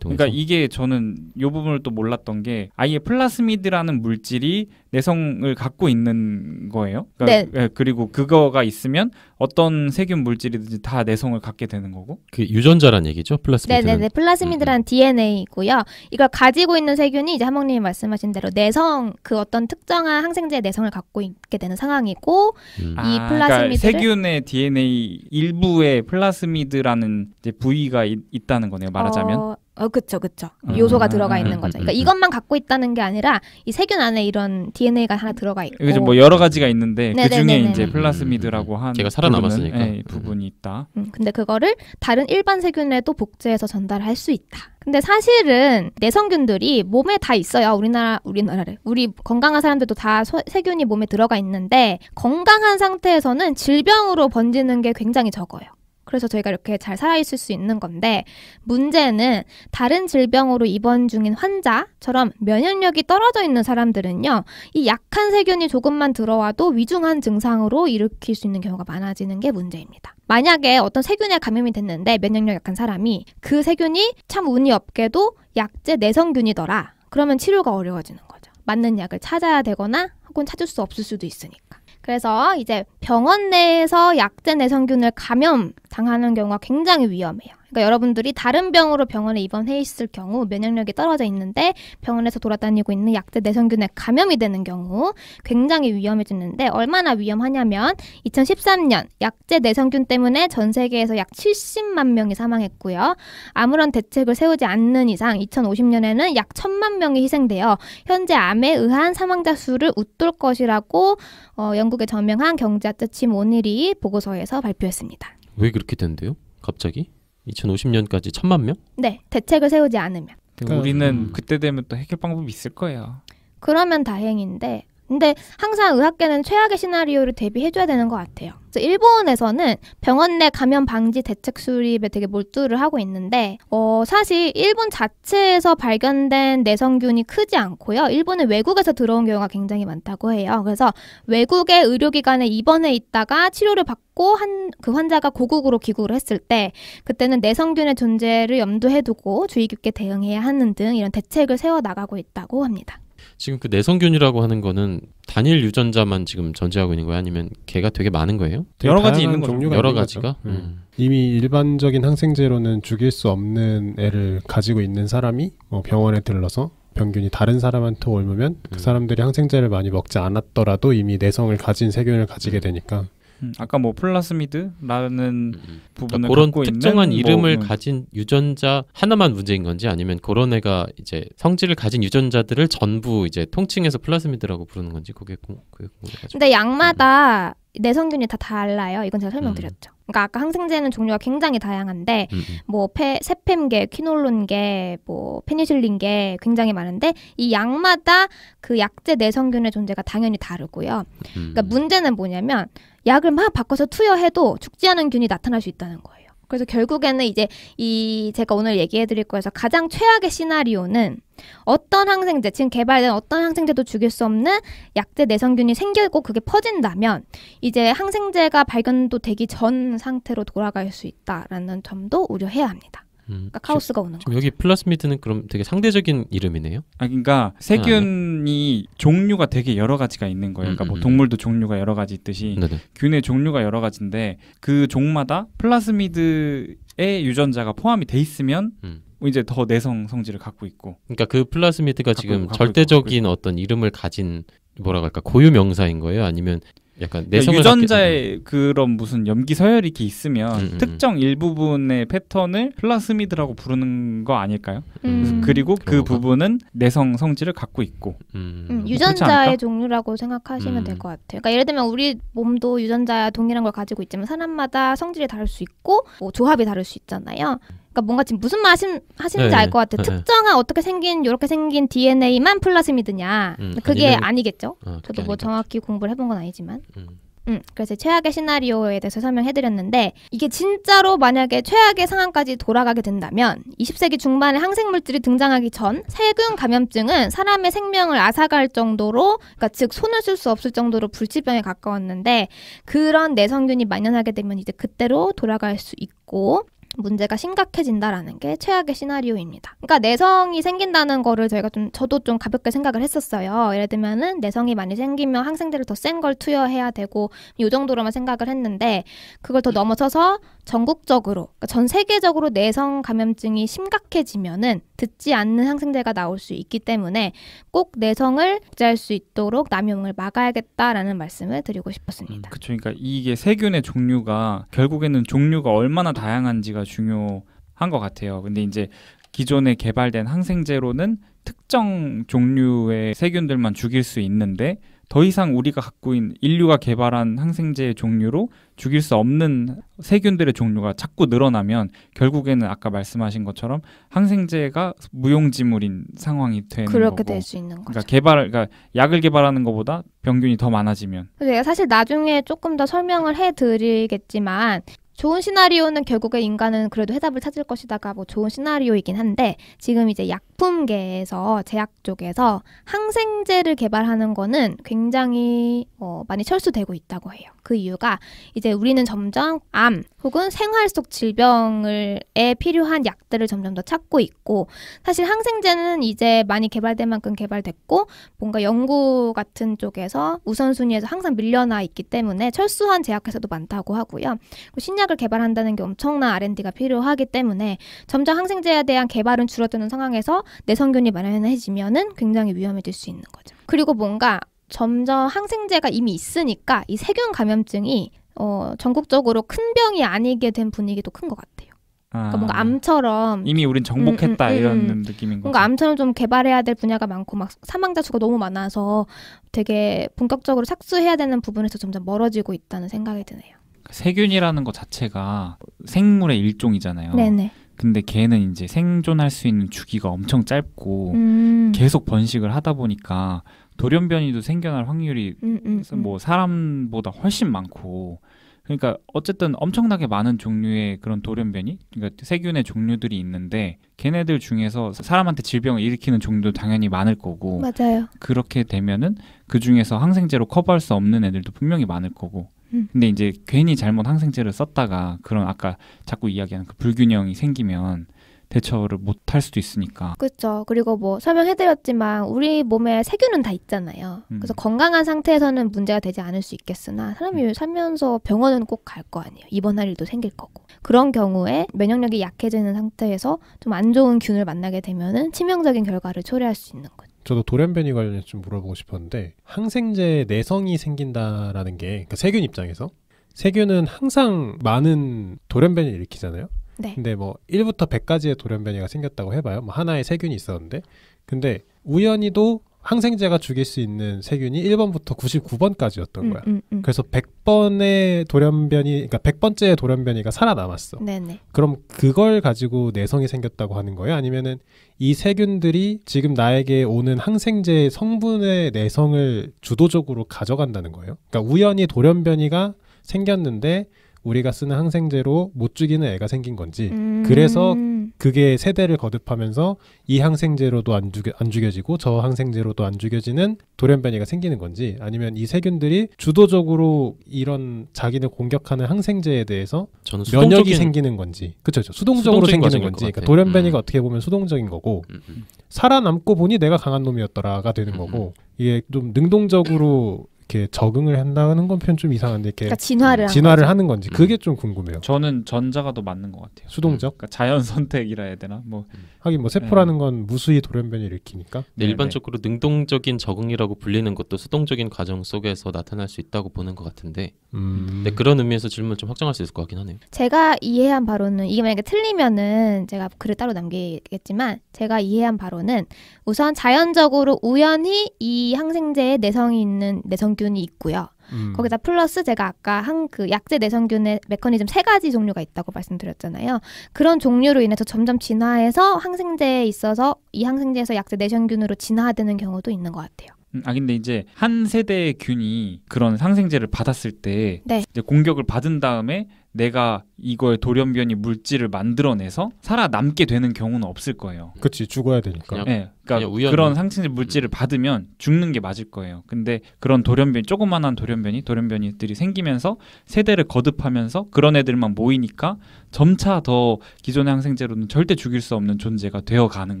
그러니까 이게 저는 요 부분을 또 몰랐던 게 아예 플라스미드라는 물질이 내성을 갖고 있는 거예요 그러니까 네. 예, 그리고 그거가 있으면 어떤 세균 물질이든지 다 내성을 갖게 되는 거고 그 유전자란 얘기죠 플라스미드 네네네 네. 플라스미드란 음. 음. DNA이고요 이걸 가지고 있는 세균이 이제 하목님이 말씀하신 대로 내성 그 어떤 특정한 항생제 내성을 갖고 있게 되는 상황이고 음. 이 플라스미드를 아, 그러니까 세균의 DNA 일부의 플라스미 드 피라미드라는 부위가 있, 다는 거네요. 말하자면. 어... 어, 그쵸, 그쵸. 음, 요소가 음, 들어가 음, 있는 거죠. 그러니까 음, 음. 이것만 갖고 있다는 게 아니라 이 세균 안에 이런 DNA가 하나 들어가 있고. 그죠, 뭐 여러 가지가 있는데 네, 그 중에 네, 네, 네, 이제 네. 플라스미드라고 한 제가 살아남았으니까 부분은, 예, 음. 부분이 있다. 근데 그거를 다른 일반 세균에도 복제해서 전달할 수 있다. 근데 사실은 내성균들이 몸에 다 있어요. 우리나라 우리나라를 우리 건강한 사람들도 다 소, 세균이 몸에 들어가 있는데 건강한 상태에서는 질병으로 번지는 게 굉장히 적어요. 그래서 저희가 이렇게 잘 살아있을 수 있는 건데 문제는 다른 질병으로 입원 중인 환자처럼 면역력이 떨어져 있는 사람들은요. 이 약한 세균이 조금만 들어와도 위중한 증상으로 일으킬 수 있는 경우가 많아지는 게 문제입니다. 만약에 어떤 세균에 감염이 됐는데 면역력 약한 사람이 그 세균이 참 운이 없게도 약제 내성균이더라. 그러면 치료가 어려워지는 거죠. 맞는 약을 찾아야 되거나 혹은 찾을 수 없을 수도 있으니까. 그래서 이제 병원 내에서 약제 내성균을 감염 당하는 경우가 굉장히 위험해요. 그러니까 여러분들이 다른 병으로 병원에 입원해 있을 경우 면역력이 떨어져 있는데 병원에서 돌아다니고 있는 약제 내성균에 감염이 되는 경우 굉장히 위험해지는데 얼마나 위험하냐면 2013년 약제 내성균 때문에 전 세계에서 약 70만 명이 사망했고요. 아무런 대책을 세우지 않는 이상 2050년에는 약1 0만 명이 희생되어 현재 암에 의한 사망자 수를 웃돌 것이라고 어, 영국의 저명한 경제학자 짐 오닐이 보고서에서 발표했습니다. 왜 그렇게 된대요? 갑자기? 2050년까지 천만 명? 네, 대책을 세우지 않으면. 그러니까 우리는 음. 그때 되면 또 해결 방법이 있을 거예요. 그러면 다행인데 근데 항상 의학계는 최악의 시나리오를 대비해줘야 되는 것 같아요. 그래서 일본에서는 병원 내 감염 방지 대책 수립에 되게 몰두를 하고 있는데, 어, 사실 일본 자체에서 발견된 내성균이 크지 않고요. 일본은 외국에서 들어온 경우가 굉장히 많다고 해요. 그래서 외국의 의료기관에 입원해 있다가 치료를 받고 한그 환자가 고국으로 귀국을 했을 때, 그때는 내성균의 존재를 염두해 두고 주의 깊게 대응해야 하는 등 이런 대책을 세워 나가고 있다고 합니다. 지금 그 내성균이라고 하는 거는 단일 유전자만 지금 전제하고 있는 거예요? 아니면 개가 되게 많은 거예요? 되게 여러 가지 있는 종류가 여러 가지가 음. 음. 이미 일반적인 항생제로는 죽일 수 없는 애를 가지고 있는 사람이 뭐 병원에 들러서 병균이 다른 사람한테 옮으면 그 음. 사람들이 항생제를 많이 먹지 않았더라도 이미 내성을 가진 세균을 가지게 음. 되니까 음, 아까 뭐 플라스미드라는 음. 음. 그러니까 부분을 그러니까 그런 갖고 특정한 있는, 뭐 이름을 뭐, 가진 유전자 하나만 문제인 건지 아니면 그런 애가 이제 성질을 가진 유전자들을 전부 이제 통칭해서 플라스미드라고 부르는 건지 그게 궁, 금해가지고 근데 양마다 음, 내성균이 다 달라요. 이건 제가 설명드렸죠. 그러니까 아까 항생제는 종류가 굉장히 다양한데 음뭐 세팸계, 퀴놀론계, 뭐 페니실린계 뭐 굉장히 많은데 이 약마다 그 약제 내성균의 존재가 당연히 다르고요. 음. 그러니까 문제는 뭐냐면 약을 막 바꿔서 투여해도 죽지 않은 균이 나타날 수 있다는 거예요. 그래서 결국에는 이제 이 제가 오늘 얘기해 드릴 거에서 가장 최악의 시나리오는 어떤 항생제, 지금 개발된 어떤 항생제도 죽일 수 없는 약제 내성균이 생기고 그게 퍼진다면 이제 항생제가 발견도 되기 전 상태로 돌아갈 수 있다라는 점도 우려해야 합니다. 음, 그러니까 카오스가 오는 거죠. 여기 플라스미드는 그럼 되게 상대적인 이름이네요. 아 그러니까 세균이 아, 네. 종류가 되게 여러 가지가 있는 거예요. 그러니까 음, 음, 뭐 음. 동물도 종류가 여러 가지 있듯이 네네. 균의 종류가 여러 가지인데 그 종마다 플라스미드의 유전자가 포함이 돼 있으면 음. 이제 더 내성 성질을 갖고 있고. 그러니까 그 플라스미드가 지금 갖고 절대적인 갖고 어떤 이름을 가진 뭐라 그럴까 고유 명사인 거예요? 아니면 약간 그러니 유전자의 그런 무슨 염기 서열 이렇게 있으면 음, 음, 음. 특정 일부분의 패턴을 플라스미드라고 부르는 거 아닐까요? 음. 그리고 그 부분은 내성 성질을 갖고 있고 음. 음, 뭐 유전자의 종류라고 생각하시면 될 것 같아요. 그러니까 예를 들면 우리 몸도 유전자 동일한 걸 가지고 있지만 사람마다 성질이 다를 수 있고 뭐 조합이 다를 수 있잖아요. 그러니까 뭔가 지금 무슨 말씀 하시는지 네, 알것 같아요. 네, 네. 특정한 어떻게 생긴 요렇게 생긴 DNA만 플라스미드냐. 음, 그게 아니면... 아니겠죠. 어, 저도 뭐 정확히 공부를 해본 건 아니지만. 음. 음, 그래서 최악의 시나리오에 대해서 설명해드렸는데 이게 진짜로 만약에 최악의 상황까지 돌아가게 된다면 20세기 중반에 항생물질이 등장하기 전 세균 감염증은 사람의 생명을 앗아갈 정도로 그러니까 즉 손을 쓸 수 없을 정도로 불치병에 가까웠는데 그런 내성균이 만연하게 되면 이제 그때로 돌아갈 수 있고 문제가 심각해진다라는 게 최악의 시나리오입니다. 그러니까 내성이 생긴다는 거를 저희가 좀 저도 좀 가볍게 생각을 했었어요. 예를 들면은 내성이 많이 생기면 항생제를 더 센 걸 투여해야 되고 이 정도로만 생각을 했는데 그걸 더 넘어서서 전국적으로 그러니까 전 세계적으로 내성 감염증이 심각해지면은 듣지 않는 항생제가 나올 수 있기 때문에 꼭 내성을 억제할 수 있도록 남용을 막아야겠다라는 말씀을 드리고 싶었습니다. 음, 그쵸, 그러니까 이게 세균의 종류가 결국에는 종류가 얼마나 다양한지가 중요한 것 같아요. 근데 이제 기존에 개발된 항생제로는 특정 종류의 세균들만 죽일 수 있는데 더 이상 우리가 갖고 있는 인류가 개발한 항생제의 종류로 죽일 수 없는 세균들의 종류가 자꾸 늘어나면 결국에는 아까 말씀하신 것처럼 항생제가 무용지물인 상황이 되는 그렇게 될 수 있는 그러니까 거죠. 그러니까 개발 그러니까 약을 개발하는 것보다 병균이 더 많아지면. 제가 사실 나중에 조금 더 설명을 해 드리겠지만 좋은 시나리오는 결국에 인간은 그래도 해답을 찾을 것이다가 뭐 좋은 시나리오이긴 한데 지금 이제 약품계에서 제약 쪽에서 항생제를 개발하는 거는 굉장히 어, 많이 철수되고 있다고 해요. 그 이유가 이제 우리는 점점 암 혹은 생활 속 질병을에 필요한 약들을 점점 더 찾고 있고 사실 항생제는 이제 많이 개발된 만큼 개발됐고 뭔가 연구 같은 쪽에서 우선순위에서 항상 밀려나 있기 때문에 철수한 제약회사도 많다고 하고요. 신약 신약을 개발한다는 게 엄청난 R&D가 필요하기 때문에 점점 항생제에 대한 개발은 줄어드는 상황에서 내성균이 만연해지면은 굉장히 위험해질 수 있는 거죠. 그리고 뭔가 점점 항생제가 이미 있으니까 이 세균 감염증이 어, 전국적으로 큰 병이 아니게 된 분위기도 큰 것 같아요. 그러니까 뭔가 아. 암처럼 이미 우린 정복했다 음, 음, 음, 이런 음. 느낌인 거죠. 뭔가 암처럼 좀 개발해야 될 분야가 많고 막 사망자 수가 너무 많아서 되게 본격적으로 착수해야 되는 부분에서 점점 멀어지고 있다는 생각이 드네요. 세균이라는 것 자체가 생물의 일종이잖아요. 네네. 근데 개는 이제 생존할 수 있는 주기가 엄청 짧고 음. 계속 번식을 하다 보니까 돌연변이도 생겨날 확률이 음, 음, 음. 뭐 사람보다 훨씬 많고 그러니까 어쨌든 엄청나게 많은 종류의 그런 돌연변이 그러니까 세균의 종류들이 있는데 걔네들 중에서 사람한테 질병을 일으키는 종류도 당연히 많을 거고 맞아요. 그렇게 되면은 그 중에서 항생제로 커버할 수 없는 애들도 분명히 많을 거고 음. 근데 이제 괜히 잘못 항생제를 썼다가 그런 아까 자꾸 이야기하는 그 불균형이 생기면 대처를 못할 수도 있으니까. 그렇죠. 그리고 뭐 설명해드렸지만 우리 몸에 세균은 다 있잖아요. 음. 그래서 건강한 상태에서는 문제가 되지 않을 수 있겠으나 사람이 음. 살면서 병원은 꼭 갈 거 아니에요. 입원할 일도 생길 거고. 그런 경우에 면역력이 약해지는 상태에서 좀 안 좋은 균을 만나게 되면은 치명적인 결과를 초래할 수 있는 거죠. 저도 돌연변이 관련해서 좀 물어보고 싶었는데 항생제 내성이 생긴다라는 게 그러니까 세균 입장에서 세균은 항상 많은 돌연변이를 일으키잖아요. 네. 근데 뭐 1부터 100까지의 돌연변이가 생겼다고 해봐요. 뭐 하나의 세균이 있었는데 근데 우연히도 항생제가 죽일 수 있는 세균이 1번부터 99번까지였던 음, 거야. 음, 음. 그래서 100번의 돌연변이, 그러니까 100번째 돌연변이가 살아남았어. 네네. 그럼 그걸 가지고 내성이 생겼다고 하는 거예요? 아니면은 이 세균들이 지금 나에게 오는 항생제 의 성분의 내성을 주도적으로 가져간다는 거예요? 그러니까 우연히 돌연변이가 생겼는데 우리가 쓰는 항생제로 못 죽이는 애가 생긴 건지 음. 그래서 그게 세대를 거듭하면서 이 항생제로도 안, 죽여, 안 죽여지고 저 항생제로도 안 죽여지는 돌연변이가 생기는 건지 아니면 이 세균들이 주도적으로 이런 자기를 공격하는 항생제에 대해서 수동적인... 면역이 생기는 건지 그렇죠 수동적으로 생기는 건지 그러니까 돌연변이가 음. 어떻게 보면 수동적인 거고 음. 음. 살아남고 보니 내가 강한 놈이었더라가 되는 음, 음. 거고 이게 좀 능동적으로 이렇게 적응을 한다는 건 표현 좀 이상한데 이렇게 그러니까 진화를 진화를 하는 건지 그게 음. 좀 궁금해요. 저는 전자가 더 맞는 것 같아요. 수동적? 그러니까 자연 선택이라 해야 되나? 뭐 음. 하긴 뭐 세포라는 네. 건 무수히 돌연변이 를 일으키니까. 네, 네, 일반적으로 능동적인 적응이라고 불리는 것도 수동적인 과정 속에서 나타날 수 있다고 보는 것 같은데. 음. 네, 그런 의미에서 질문을 좀 확정할 수 있을 것 같긴 하네요. 제가 이해한 바로는 이게 만약에 틀리면은 제가 글을 따로 남기겠지만 제가 이해한 바로는 우선 자연적으로 우연히 이 항생제에 내성이 있는 내성 내성균이 있고요. 음. 거기다 플러스 제가 아까 한 그 약제 내성균의 메커니즘 세 가지 종류가 있다고 말씀드렸잖아요. 그런 종류로 인해서 점점 진화해서 항생제에 있어서 이 항생제에서 약제 내성균으로 진화되는 경우도 있는 것 같아요. 음, 아 근데 이제 한 세대의 균이 그런 상생제를 받았을 때 네. 이제 공격을 받은 다음에 내가 이거의 돌연변이 물질을 만들어내서 살아남게 되는 경우는 없을 거예요. 그렇지 죽어야 되니까. 그 네, 그러니까 그런 상생제 물질을 받으면 죽는 게 맞을 거예요. 근데 그런 돌연변이 조그만한 돌연변이 돌연변이들이 생기면서 세대를 거듭하면서 그런 애들만 모이니까 점차 더 기존의 항생제로는 절대 죽일 수 없는 존재가 되어가는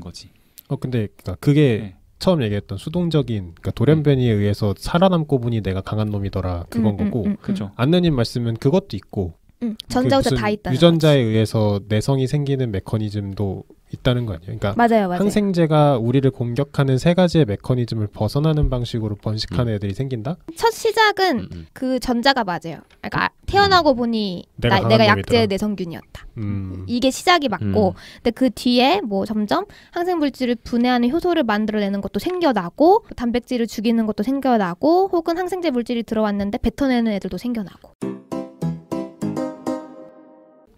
거지. 어 근데 그러니까 그게 네. 처음 얘기했던 수동적인 그러니까 돌연변이에 음. 의해서 살아남고 보니 내가 강한 놈이더라 그건 음, 음, 거고 안느님 말씀은 그것도 있고 응. 전자우체 다 있다. 유전자에 거지. 의해서 내성이 생기는 메커니즘도 있다는 거 아니에요? 그러니까 맞아요, 맞아요. 항생제가 우리를 공격하는 세 가지의 메커니즘을 벗어나는 방식으로 번식하는 음. 애들이 생긴다. 첫 시작은 음, 음. 그 전자가 맞아요. 그러니까 태어나고 보니 내가, 나, 내가 약제 내성균이었다. 음. 이게 시작이 맞고, 음. 근데 그 뒤에 뭐 점점 항생물질을 분해하는 효소를 만들어내는 것도 생겨나고, 단백질을 죽이는 것도 생겨나고, 혹은 항생제 물질이 들어왔는데 뱉어내는 애들도 생겨나고.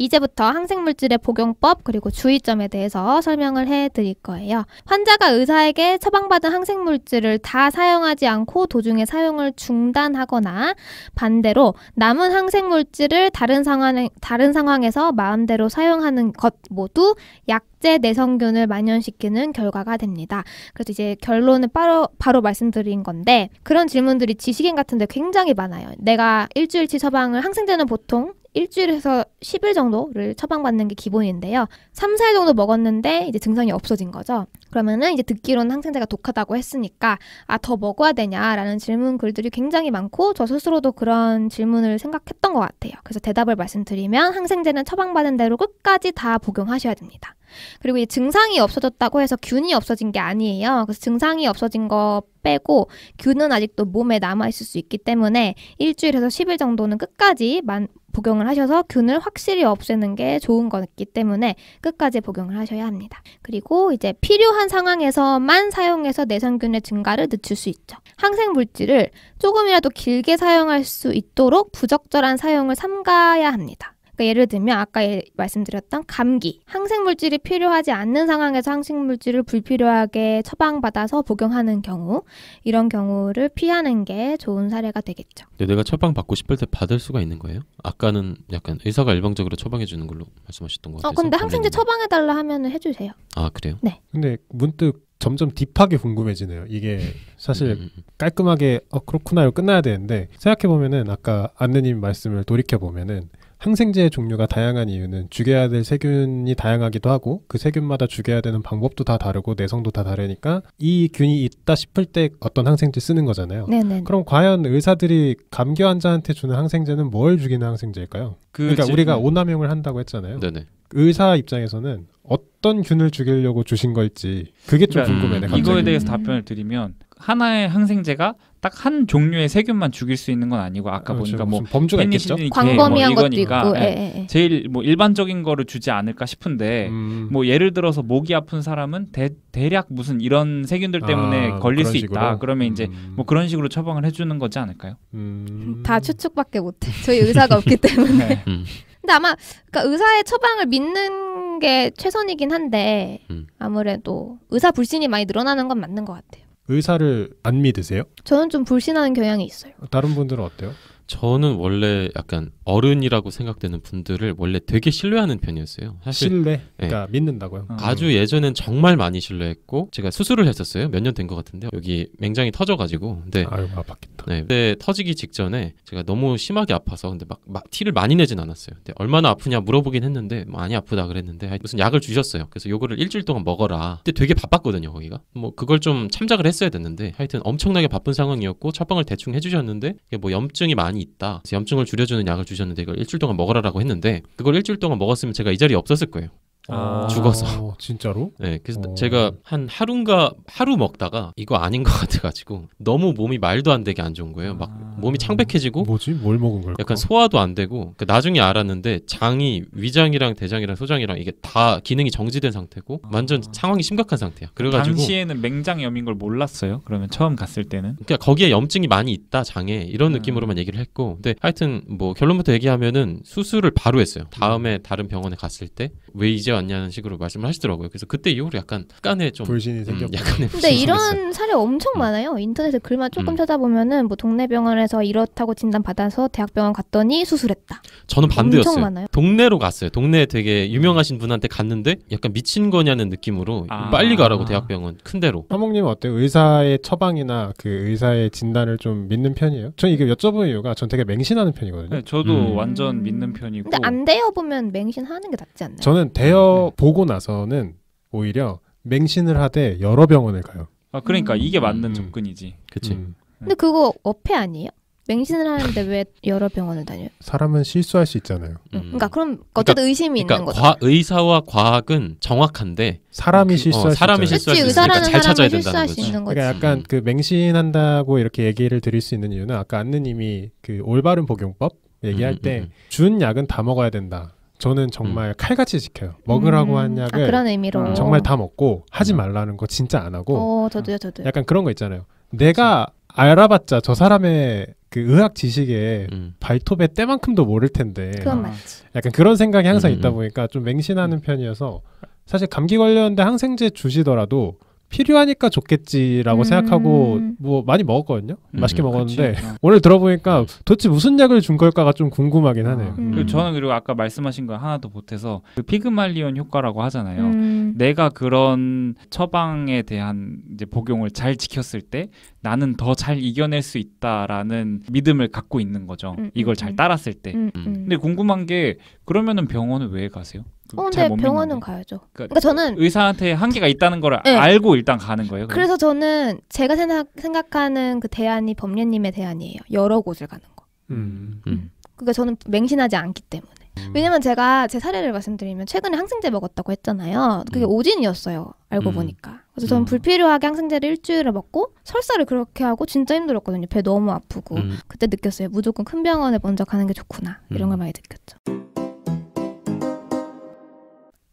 이제부터 항생물질의 복용법 그리고 주의점에 대해서 설명을 해드릴 거예요. 환자가 의사에게 처방받은 항생물질을 다 사용하지 않고 도중에 사용을 중단하거나 반대로 남은 항생물질을 다른 상황 다른 상황에서 마음대로 사용하는 것 모두 약 약제 내성균을 만연시키는 결과가 됩니다. 그래서 이제 결론을 바로, 바로 말씀드린 건데 그런 질문들이 지식인 같은데 굉장히 많아요. 내가 일주일치 처방을 항생제는 보통 일주일에서 10일 정도를 처방받는 게 기본인데요. 3, 4일 정도 먹었는데 이제 증상이 없어진 거죠. 그러면은 이제 듣기로는 항생제가 독하다고 했으니까 아, 더 먹어야 되냐라는 질문 글들이 굉장히 많고 저 스스로도 그런 질문을 생각했던 것 같아요. 그래서 대답을 말씀드리면 항생제는 처방받은 대로 끝까지 다 복용하셔야 됩니다. 그리고 이 증상이 없어졌다고 해서 균이 없어진 게 아니에요. 그래서 증상이 없어진 거 빼고 균은 아직도 몸에 남아 있을 수 있기 때문에 일주일에서 10일 정도는 끝까지 만, 복용을 하셔서 균을 확실히 없애는 게 좋은 거기 때문에 끝까지 복용을 하셔야 합니다. 그리고 이제 필요한 상황에서만 사용해서 내성균의 증가를 늦출 수 있죠. 항생 물질을 조금이라도 길게 사용할 수 있도록 부적절한 사용을 삼가야 합니다. 그러니까 예를 들면 아까 예, 말씀드렸던 감기, 항생 물질이 필요하지 않는 상황에서 항생 물질을 불필요하게 처방받아서 복용하는 경우 이런 경우를 피하는 게 좋은 사례가 되겠죠. 근데 내가 처방 받고 싶을 때 받을 수가 있는 거예요? 아까는 약간 의사가 일방적으로 처방해 주는 걸로 말씀하셨던 것 어, 같아서. 어, 근데 항생제 처방해 달라 하면은 해 주세요. 아, 그래요? 네. 근데 문득 점점 딥하게 궁금해지네요. 이게 사실 음, 음, 음. 깔끔하게 어 그렇구나요 끝나야 되는데 생각해 보면은 아까 안느님 말씀을 돌이켜 보면은 항생제의 종류가 다양한 이유는 죽여야 될 세균이 다양하기도 하고 그 세균마다 죽여야 되는 방법도 다 다르고 내성도 다 다르니까 이 균이 있다 싶을 때 어떤 항생제 쓰는 거잖아요. 네네. 그럼 과연 의사들이 감기 환자한테 주는 항생제는 뭘 죽이는 항생제일까요? 그 그러니까 지... 우리가 오남용을 한다고 했잖아요. 네네. 의사 입장에서는 어떤 균을 죽이려고 주신 걸지 그게 좀 그러니까 궁금해요. 음, 이거에 대해서 음. 답변을 드리면 하나의 항생제가 딱 한 종류의 세균만 죽일 수 있는 건 아니고 아까 그렇죠. 보니까 뭐 범주가 있겠죠. 광범위한 뭐이 것도 있고, 예. 예, 예, 예. 제일 뭐 일반적인 거를 주지 않을까 싶은데 음. 뭐 예를 들어서 목이 아픈 사람은 대, 대략 무슨 이런 세균들 때문에 아, 걸릴 수 식으로? 있다. 그러면 이제 음. 뭐 그런 식으로 처방을 해주는 거지 않을까요? 음. 다 추측밖에 못해. 저희 의사가 없기 때문에. 네. 음. 근데 아마 그러니까 의사의 처방을 믿는 게 최선이긴 한데 음. 아무래도 의사 불신이 많이 늘어나는 건 맞는 것 같아요. 의사를 안 믿으세요? 저는 좀 불신하는 경향이 있어요. 다른 분들은 어때요? 저는 원래 약간 어른이라고 생각되는 분들을 원래 되게 신뢰하는 편이었어요. 사실 신뢰, 네. 그러니까 믿는다고요. 음. 아주 예전엔 정말 많이 신뢰했고 제가 수술을 했었어요. 몇 년 된 것 같은데 여기 맹장이 터져가지고. 근데 아유 아팠겠다. 네, 근데 터지기 직전에 제가 너무 심하게 아파서 근데 막, 막 티를 많이 내진 않았어요. 근데 얼마나 아프냐 물어보긴 했는데 뭐 많이 아프다 그랬는데 무슨 약을 주셨어요. 그래서 요거를 일주일 동안 먹어라. 근데 되게 바빴거든요 거기가. 뭐 그걸 좀 참작을 했어야 됐는데 하여튼 엄청나게 바쁜 상황이었고 처방을 대충 해주셨는데 뭐 염증이 많이 염증 있다. 염증을 줄여주는 약을 주셨는데 이걸 일주일 동안 먹어라라고 했는데 그걸 일주일 동안 먹었으면 제가 이 자리에 없었을 거예요. 아, 죽어서. 진짜로? 네. 그래서 어. 제가 한 하루인가 하루 먹다가 이거 아닌 것 같아가지고 너무 몸이 말도 안 되게 안 좋은 거예요. 막 아. 몸이 창백해지고. 뭐지? 뭘 먹은 걸까? 약간 소화도 안 되고. 그러니까 나중에 알았는데 장이 위장이랑 대장이랑 소장이랑 이게 다 기능이 정지된 상태고 아. 완전 상황이 심각한 상태야. 그래가지고 당시에는 맹장염인 걸 몰랐어요. 그러면 처음 갔을 때는. 그러니까 거기에 염증이 많이 있다 장에 이런 아. 느낌으로만 얘기를 했고. 근데 하여튼 뭐 결론부터 얘기하면은 수술을 바로 했어요. 다음에 다른 병원에 갔을 때왜 이제 왔냐는 식으로 말씀을 하시더라고요. 그래서 그때 이후로 약간 음, 약간의 좀 불신이 생겼. 음, 약 근데 이런 있어 사례 엄청 음. 많아요. 인터넷에 글만 조금 음. 찾아보면은 뭐 동네 병원에서 이렇다고 진단 받아서 대학병원 갔더니 수술했다. 저는 반대였어요. 엄청 많아요. 동네로 갔어요. 동네에 되게 유명하신 분한테 갔는데 약간 미친 거냐는 느낌으로 아. 빨리 가라고 대학병원 큰 데로. 사모님 어때요? 의사의 처방이나 그 의사의 진단을 좀 믿는 편이에요? 전 이게 여쭤본 이유가 전 되게 맹신하는 편이거든요. 네, 저도 음. 완전 믿는 편이고. 근데 안 되어 보면 맹신하는 게 낫지 않나요? 저는 저는 대여 음, 네. 보고 나서는 오히려 맹신을 하되 여러 병원을 가요. 아 그러니까 이게 음. 맞는 음. 접근이지. 그치. 음. 네. 근데 그거 어폐 아니에요? 맹신을 하는데 왜 여러 병원을 다녀요? 사람은 실수할 수 있잖아요. 음. 음. 그러니까 그럼 그러니까 어쨌든 그러니까, 의심이 그러니까 있는 거죠. 과, 의사와 과학은 정확한데 사람이 그, 어, 실수할 어, 사람이 실수할 그치, 수 의사라는 잘 찾아야 된다는 거죠. 그러니까 약간 그 맹신한다고 이렇게 얘기를 드릴 수 있는 이유는 아까 안느님이 그 올바른 복용법 얘기할 때 준 약은 다 먹어야 된다. 저는 정말 음. 칼같이 지켜요. 먹으라고 음. 한 아, 약을 아, 그런 의미로 어. 정말 다 먹고 하지 말라는 거 진짜 안 하고. 어, 저도요, 저도요. 약간 그런 거 있잖아요. 내가 알아봤자 저 사람의 그 의학 지식에 음. 발톱의 때만큼도 모를 텐데. 그건 맞지. 약간 그런 생각이 항상 음. 음 있다 음. 보니까 좀 맹신하는 편이어서 사실 감기 관련된 항생제 주시더라도 필요하니까 좋겠지라고 음. 생각하고 뭐 많이 먹었거든요. 음, 맛있게 음, 먹었는데 그치. 어. 오늘 들어보니까 도대체 무슨 약을 준 걸까가 좀 궁금하긴 아, 하네요. 음. 그리고 저는 그리고 아까 말씀하신 거 하나 더 보태서 그 피그말리온 효과라고 하잖아요. 음. 내가 그런 처방에 대한 이제 복용을 잘 지켰을 때 나는 더 잘 이겨낼 수 있다라는 믿음을 갖고 있는 거죠. 음, 이걸 잘 따랐을 때. 근데 궁금한 게 그러면은 병원은 왜 가세요? 어, 근데 네, 병원은 가야죠. 그러니까, 그러니까, 저는 의사한테 한계가 있다는 걸 네. 알고 일단 가는 거예요. 그럼? 그래서 저는 제가 생각, 생각하는 그 대안이 법례님의 대안이에요. 여러 곳을 가는 거. 음. 음. 음. 그러니까 저는 맹신하지 않기 때문에. 음. 왜냐면 제가 제 사례를 말씀드리면 최근에 항생제 먹었다고 했잖아요. 그게 음. 오진이었어요. 알고 음. 보니까. 그래서 저는 불필요하게 항생제를 일주일을 먹고 설사를 그렇게 하고 진짜 힘들었거든요. 배 너무 아프고. 그때 느꼈어요. 무조건 큰 병원에 먼저 가는 게 좋구나. 이런 걸 많이 느꼈죠.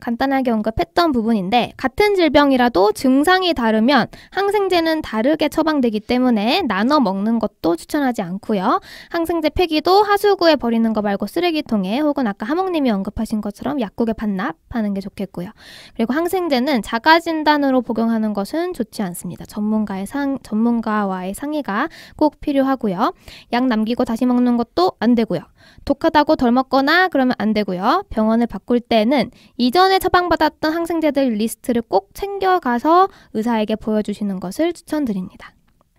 간단하게 언급했던 부분인데 같은 질병이라도 증상이 다르면 항생제는 다르게 처방되기 때문에 나눠 먹는 것도 추천하지 않고요. 항생제 폐기도 하수구에 버리는 거 말고 쓰레기통에 혹은 아까 하몽님이 언급하신 것처럼 약국에 반납하는 게 좋겠고요. 그리고 항생제는 자가 진단으로 복용하는 것은 좋지 않습니다. 전문가의 상 전문가와의 상의가 꼭 필요하고요. 약 남기고 다시 먹는 것도 안 되고요. 독하다고 덜 먹거나 그러면 안 되고요. 병원을 바꿀 때는 이전에 처방받았던 항생제들 리스트를 꼭 챙겨가서 의사에게 보여주시는 것을 추천드립니다.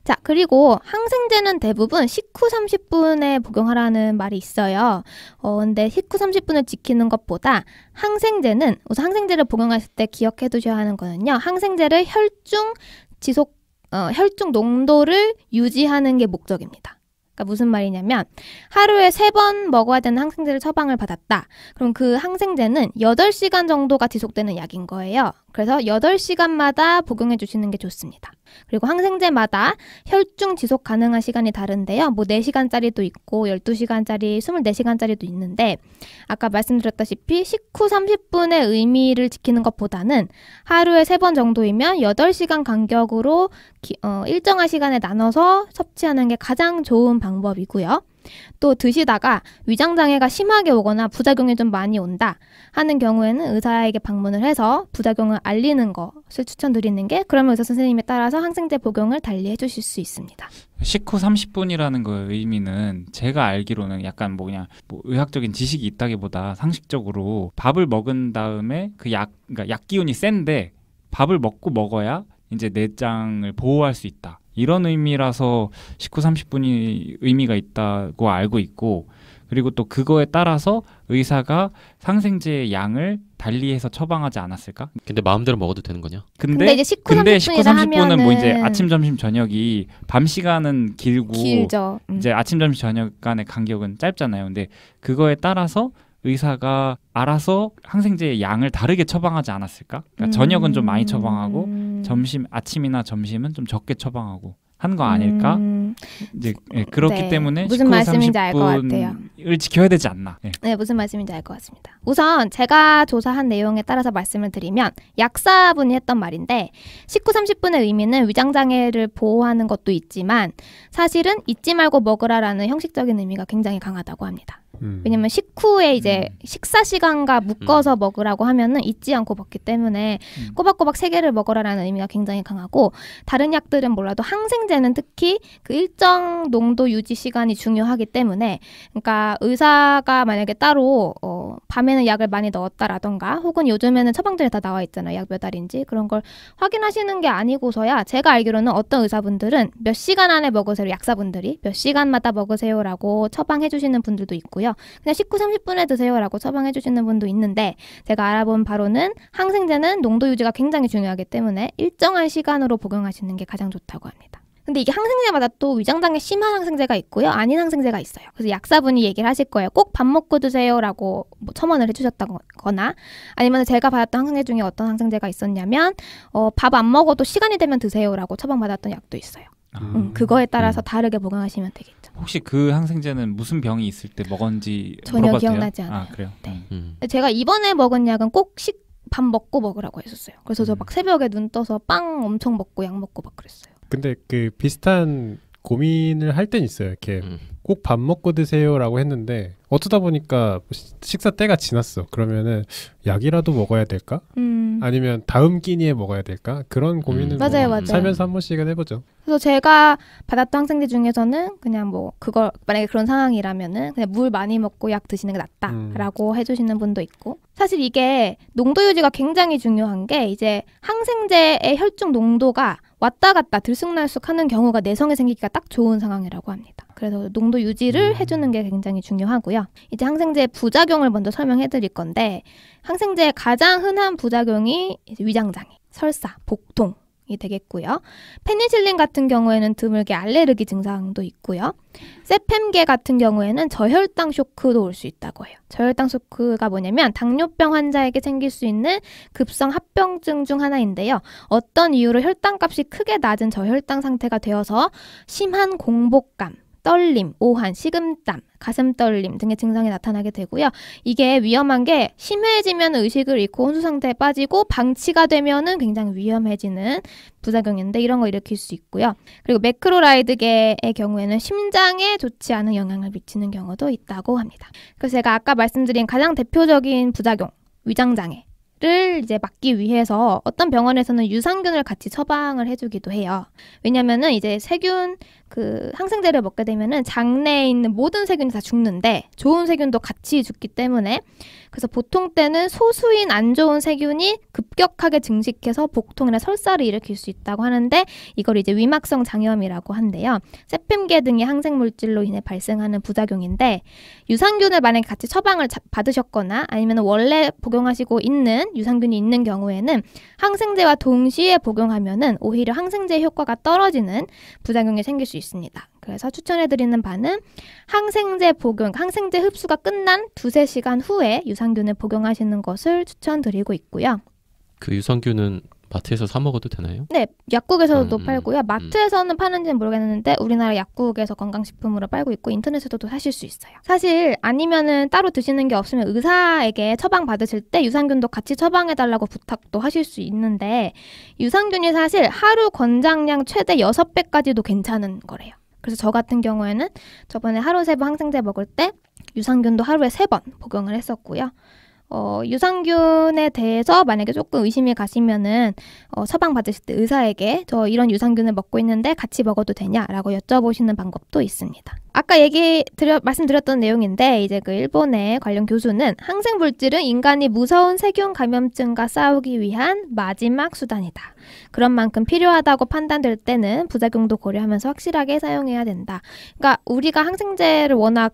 자, 그리고 항생제는 대부분 식후 30분에 복용하라는 말이 있어요. 어, 근데 식후 30분을 지키는 것보다 항생제는 우선 항생제를 복용하실 때 기억해 두셔야 하는 거는요. 항생제를 혈중 지속 어, 혈중 농도를 유지하는 게 목적입니다. 그러니까 무슨 말이냐면 하루에 세 번 먹어야 되는 항생제를 처방을 받았다. 그럼 그 항생제는 여덟 시간 정도가 지속되는 약인 거예요. 그래서 여덟 시간마다 복용해 주시는 게 좋습니다. 그리고 항생제마다 혈중 지속 가능한 시간이 다른데요. 뭐 4시간짜리도 있고 12시간짜리, 24시간짜리도 있는데 아까 말씀드렸다시피 식후 30분의 의미를 지키는 것보다는 하루에 3번 정도이면 8시간 간격으로 기, 어, 일정한 시간에 나눠서 섭취하는 게 가장 좋은 방법이고요. 또 드시다가 위장 장애가 심하게 오거나 부작용이 좀 많이 온다 하는 경우에는 의사에게 방문을 해서 부작용을 알리는 것을 추천드리는 게 그러면 의사 선생님에 따라서 항생제 복용을 달리해 주실 수 있습니다. 식후 30분이라는 거 의미는 제가 알기로는 약간 뭐냐 뭐 의학적인 지식이 있다기보다 상식적으로 밥을 먹은 다음에 그 약 그러니까 약 기운이 센데 밥을 먹고 먹어야 이제 내장을 보호할 수 있다. 이런 의미라서 19, 30분이 의미가 있다고 알고 있고 그리고 또 그거에 따라서 의사가 상생제의 양을 달리해서 처방하지 않았을까? 근데 마음대로 먹어도 되는 거냐? 근데, 근데 이제 19, 30분이라 하면은... 뭐 이제 아침 점심 저녁이 밤 시간은 길고 길죠. 음. 이제 아침 점심 저녁 간의 간격은 짧잖아요. 근데 그거에 따라서 의사가 알아서 항생제의 양을 다르게 처방하지 않았을까? 그러니까 음... 저녁은 좀 많이 처방하고 음. 음. 점심 아침이나 점심은 좀 적게 처방하고 한 거 아닐까? 음. 이제 네, 그렇기 네. 때문에 무슨 말씀인지 알 것 같아요. 을 지켜야 되지 않나? 네, 네 무슨 말씀인지 알 것 같습니다. 우선 제가 조사한 내용에 따라서 말씀을 드리면 약사분이 했던 말인데 19, 30분의 의미는 위장 장애를 보호하는 것도 있지만 사실은 잊지 말고 먹으라라는 형식적인 의미가 굉장히 강하다고 합니다. 음. 왜냐면 식후에 음. 이제 음. 식사 시간과 음. 묶어서 음. 먹으라고 하면은 잊지 않고 먹기 때문에 음. 꼬박꼬박 세 개를 먹어라라는 의미가 굉장히 강하고 다른 약들은 몰라도 항생제는 특히 그 일정 농도 유지 시간이 중요하기 때문에 그러니까 의사가 만약에 따로 어 밤에는 약을 많이 넣었다라던가 혹은 요즘에는 처방전에 다 나와 있잖아요. 약 몇 알인지 그런 걸 확인하시는 게 아니고서야 제가 알기로는 어떤 의사분들은 몇 시간 안에 먹으세요. 약사분들이 몇 시간마다 먹으세요라고 처방해 주시는 분들도 있고요. 그냥 19, 30분에 드세요라고 처방해 주시는 분도 있는데 제가 알아본 바로는 항생제는 농도 유지가 굉장히 중요하기 때문에 일정한 시간으로 복용하시는 게 가장 좋다고 합니다. 근데 이게 항생제마다 또 위장장애 심한 항생제가 있고요. 아닌 항생제가 있어요. 그래서 약사분이 얘기를 하실 거예요. 꼭 밥 먹고 드세요라고 뭐 첨언을 해주셨다거나 아니면 제가 받았던 항생제 중에 어떤 항생제가 있었냐면 어, 밥 안 먹어도 시간이 되면 드세요라고 처방받았던 약도 있어요. 아, 음, 그거에 음. 따라서 음. 다르게 복용하시면 되겠죠. 혹시 그 항생제는 무슨 병이 있을 때 먹은지 전혀 기억나지 아, 않아요. 아, 그래요? 네. 음. 음. 제가 이번에 먹은 약은 꼭 식, 밥 먹고 먹으라고 했었어요. 그래서 저막 음. 새벽에 눈 떠서 빵 엄청 먹고 약 먹고 막 그랬어요. 근데 그 비슷한 고민을 할 땐 있어요. 이렇게 음. 꼭밥 먹고 드세요라고 했는데 어쩌다 보니까 식사 때가 지났어. 그러면은 약이라도 먹어야 될까? 음. 아니면 다음 끼니에 먹어야 될까? 그런 음. 고민을 음. 뭐 맞아요, 맞아요. 살면서 한 번씩은 해보죠. 그래서 제가 받았던 학생들 중에서는 그냥 뭐 그걸 만약에 그런 상황이라면은 그냥 물 많이 먹고 약 드시는 게 낫다라고 음. 해주시는 분도 있고 사실 이게 농도 유지가 굉장히 중요한 게 이제 항생제의 혈중 농도가 왔다 갔다 들쑥날쑥 하는 경우가 내성이 생기기가 딱 좋은 상황이라고 합니다. 그래서 농도 유지를 음. 해주는 게 굉장히 중요하고요. 이제 항생제 부작용을 먼저 설명해 드릴 건데 항생제의 가장 흔한 부작용이 위장장애, 설사, 복통, 증상이 되겠고요. 페니실린 같은 경우에는 드물게 알레르기 증상도 있고요. 세팸계 같은 경우에는 저혈당 쇼크도 올 수 있다고 해요. 저혈당 쇼크가 뭐냐면 당뇨병 환자에게 생길 수 있는 급성 합병증 중 하나인데요. 어떤 이유로 혈당값이 크게 낮은 저혈당 상태가 되어서 심한 공복감, 떨림, 오한, 식은땀, 가슴 떨림 등의 증상이 나타나게 되고요. 이게 위험한 게 심해지면 의식을 잃고 혼수 상태에 빠지고 방치가 되면은 굉장히 위험해지는 부작용인데 이런 거 일으킬 수 있고요. 그리고 매크로라이드계의 경우에는 심장에 좋지 않은 영향을 미치는 경우도 있다고 합니다. 그래서 제가 아까 말씀드린 가장 대표적인 부작용 위장장애 를 이제 막기 위해서 어떤 병원에서는 유산균을 같이 처방을 해주기도 해요. 왜냐면은 이제 세균 그 항생제를 먹게 되면은 장내에 있는 모든 세균이 다 죽는데 좋은 세균도 같이 죽기 때문에 그래서 보통 때는 소수인 안 좋은 세균이 급격하게 증식해서 복통이나 설사를 일으킬 수 있다고 하는데 이걸 이제 위막성 장염이라고 한대요. 세핌계 등의 항생 물질로 인해 발생하는 부작용인데 유산균을 만약에 같이 처방을 자, 받으셨거나 아니면 원래 복용하시고 있는 유산균이 있는 경우에는 항생제와 동시에 복용하면은 오히려 항생제 효과가 떨어지는 부작용이 생길 수 있습니다. 그래서 추천해드리는 바는 항생제 복용, 항생제 흡수가 끝난 두세 시간 후에 유산균을 복용하시는 것을 추천드리고 있고요. 그 유산균은 마트에서 사 먹어도 되나요? 네, 약국에서도 음, 음 팔고요. 음. 마트에서는 음. 파는지는 모르겠는데 우리나라 약국에서 건강식품으로 팔고 있고 인터넷에서도 사실 수 있어요. 사실 아니면은 따로 드시는 게 없으면 의사에게 처방 받으실 때 유산균도 같이 처방해 달라고 부탁도 하실 수 있는데 유산균이 사실 하루 권장량 최대 여섯 배까지도 괜찮은 거래요. 그래서 저 같은 경우에는 저번에 하루 세 번 항생제 먹을 때 유산균도 하루에 세 번 복용을 했었고요. 어, 유산균에 대해서 만약에 조금 의심이 가시면은 어, 처방 받으실 때 의사에게 저 이런 유산균을 먹고 있는데 같이 먹어도 되냐라고 여쭤보시는 방법도 있습니다. 아까 얘기 드려, 말씀드렸던 내용인데 이제 그 일본의 관련 교수는 항생물질은 인간이 무서운 세균 감염증과 싸우기 위한 마지막 수단이다. 그런 만큼 필요하다고 판단될 때는 부작용도 고려하면서 확실하게 사용해야 된다. 그러니까 우리가 항생제를 워낙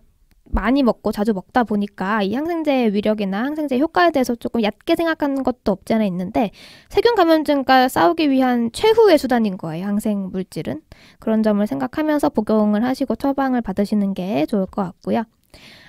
많이 먹고 자주 먹다 보니까 이 항생제의 위력이나 항생제 효과에 대해서 조금 얕게 생각하는 것도 없지 않아 있는데 세균 감염증과 싸우기 위한 최후의 수단인 거예요. 항생 물질은 그런 점을 생각하면서 복용을 하시고 처방을 받으시는 게 좋을 것 같고요.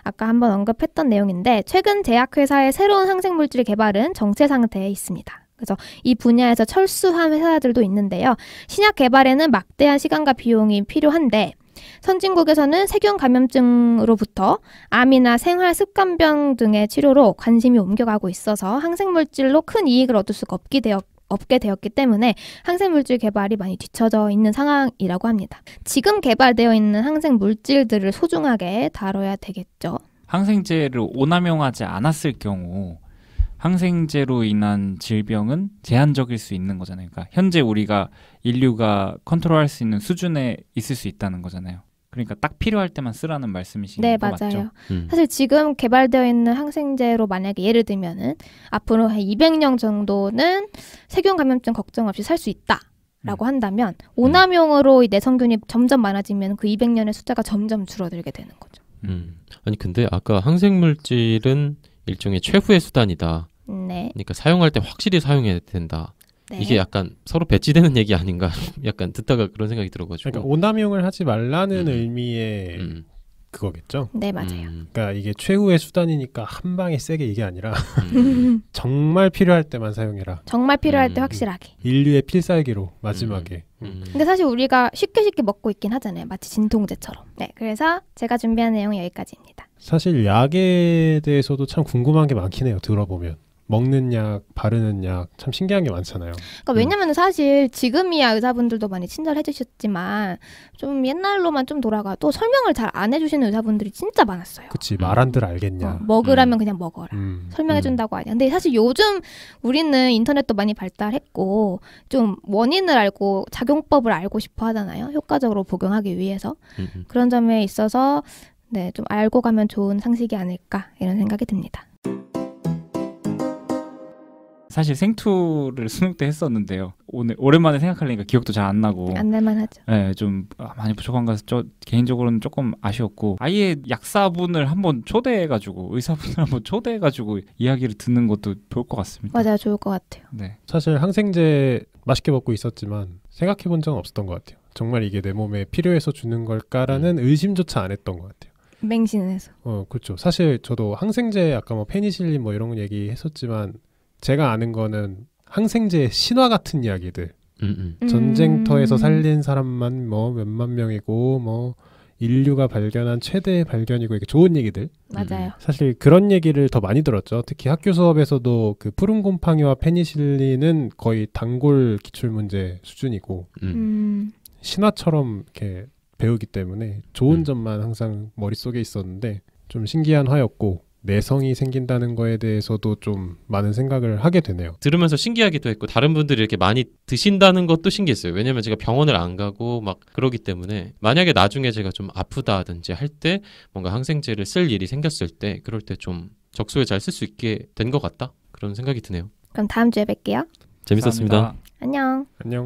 아까 한번 언급했던 내용인데 최근 제약회사의 새로운 항생 물질 개발은 정체 상태에 있습니다. 그래서 이 분야에서 철수한 회사들도 있는데요. 신약 개발에는 막대한 시간과 비용이 필요한데 선진국에서는 세균 감염증으로부터 암이나 생활 습관병 등의 치료로 관심이 옮겨가고 있어서 항생물질로 큰 이익을 얻을 수가 없게 되었 없게 되었기 때문에 항생물질 개발이 많이 뒤처져 있는 상황이라고 합니다. 지금 개발되어 있는 항생물질들을 소중하게 다뤄야 되겠죠. 항생제를 오남용하지 않았을 경우 항생제로 인한 질병은 제한적일 수 있는 거잖아요. 그러니까 현재 우리가 인류가 컨트롤할 수 있는 수준에 있을 수 있다는 거잖아요. 그러니까 딱 필요할 때만 쓰라는 말씀이신 네, 거 맞아요. 맞죠? 음. 사실 지금 개발되어 있는 항생제로 만약에 예를 들면은 앞으로 한 200명 정도는 세균 감염증 걱정 없이 살 수 있다. 라고 음. 한다면 오남용으로 이 내성균이 점점 많아지면 그 200년의 숫자가 점점 줄어들게 되는 거죠. 음. 아니 근데 아까 항생 물질은 일종의 최후의 수단이다. 네. 그러니까 사용할 때 확실히 사용해야 된다. 네. 이게 약간 서로 배치되는 얘기 아닌가 약간 듣다가 그런 생각이 들어가지고 그러니까 오남용을 하지 말라는 음. 의미의 음. 그거겠죠. 네 맞아요. 음. 그러니까 이게 최후의 수단이니까 한 방에 세게 이게 아니라 음. 정말 필요할 때만 사용해라. 정말 필요할 때 음. 확실하게. 인류의 필살기로 마지막에. 음. 근데 사실 우리가 쉽게 쉽게 먹고 있긴 하잖아요. 마치 진통제처럼. 네 그래서 제가 준비한 내용이 여기까지입니다. 사실 약에 대해서도 참 궁금한 게 많긴 해요. 들어보면. 먹는 약, 바르는 약 참 신기한 게 많잖아요. 그러니까 음. 왜냐면 음. 사실 지금이야 의사분들도 많이 친절해 주셨지만 좀 옛날로만 좀 돌아가도 설명을 잘 안 해주시는 의사분들이 진짜 많았어요. 그치 말한들 알겠냐. 어, 먹으라면 음. 그냥 먹어라. 음. 설명해 음. 준다고 하냐. 근데 사실 요즘 우리는 인터넷도 많이 발달했고 좀 원인을 알고 작용법을 알고 싶어 하잖아요. 효과적으로 복용하기 위해서 음, 그런 점에 있어서 네 좀 알고 가면 좋은 상식이 아닐까 이런 생각이 듭니다. 사실 생투를 수능 때 했었는데요. 오늘 오랜만에 생각하려니까 기억도 잘 안 나고 안 날만 하죠. 네, 좀 아, 많이 부족한 것 가서 저 개인적으로는 조금 아쉬웠고 아예 약사분을 한번 초대해가지고 의사분을 한번 초대해가지고 이야기를 듣는 것도 좋을 것 같습니다. 맞아요, 좋을 것 같아요. 네, 사실 항생제 맛있게 먹고 있었지만 생각해본 적은 없었던 것 같아요. 정말 이게 내 몸에 필요해서 주는 걸까라는 음. 의심조차 안 했던 것 같아요. 맹신해서. 어, 그렇죠. 사실 저도 항생제 아까 뭐 페니실린 뭐 이런 얘기 했었지만 제가 아는 거는 항생제 신화 같은 이야기들. 음, 음, 음. 전쟁터에서 살린 사람만 뭐 몇만 명이고 뭐 인류가 발견한 최대의 발견이고 이게 좋은 얘기들. 맞아요. 사실 그런 얘기를 더 많이 들었죠. 특히 학교 수업에서도 그 푸른 곰팡이와 페니실린은 거의 단골 기출 문제 수준이고 음. 음. 신화처럼 이렇게 배우기 때문에 좋은 음. 점만 항상 머릿속에 있었는데 좀 신기한 화였고 내성이 생긴다는 거에 대해서도 좀 많은 생각을 하게 되네요. 들으면서 신기하기도 했고 다른 분들이 이렇게 많이 드신다는 것도 신기했어요. 왜냐면 제가 병원을 안 가고 막 그러기 때문에 만약에 나중에 제가 좀 아프다든지 할 때 뭔가 항생제를 쓸 일이 생겼을 때 그럴 때 좀 적소에 잘 쓸 수 있게 된 것 같다 그런 생각이 드네요. 그럼 다음 주에 뵐게요. 재밌었습니다. 감사합니다. 안녕. 안녕.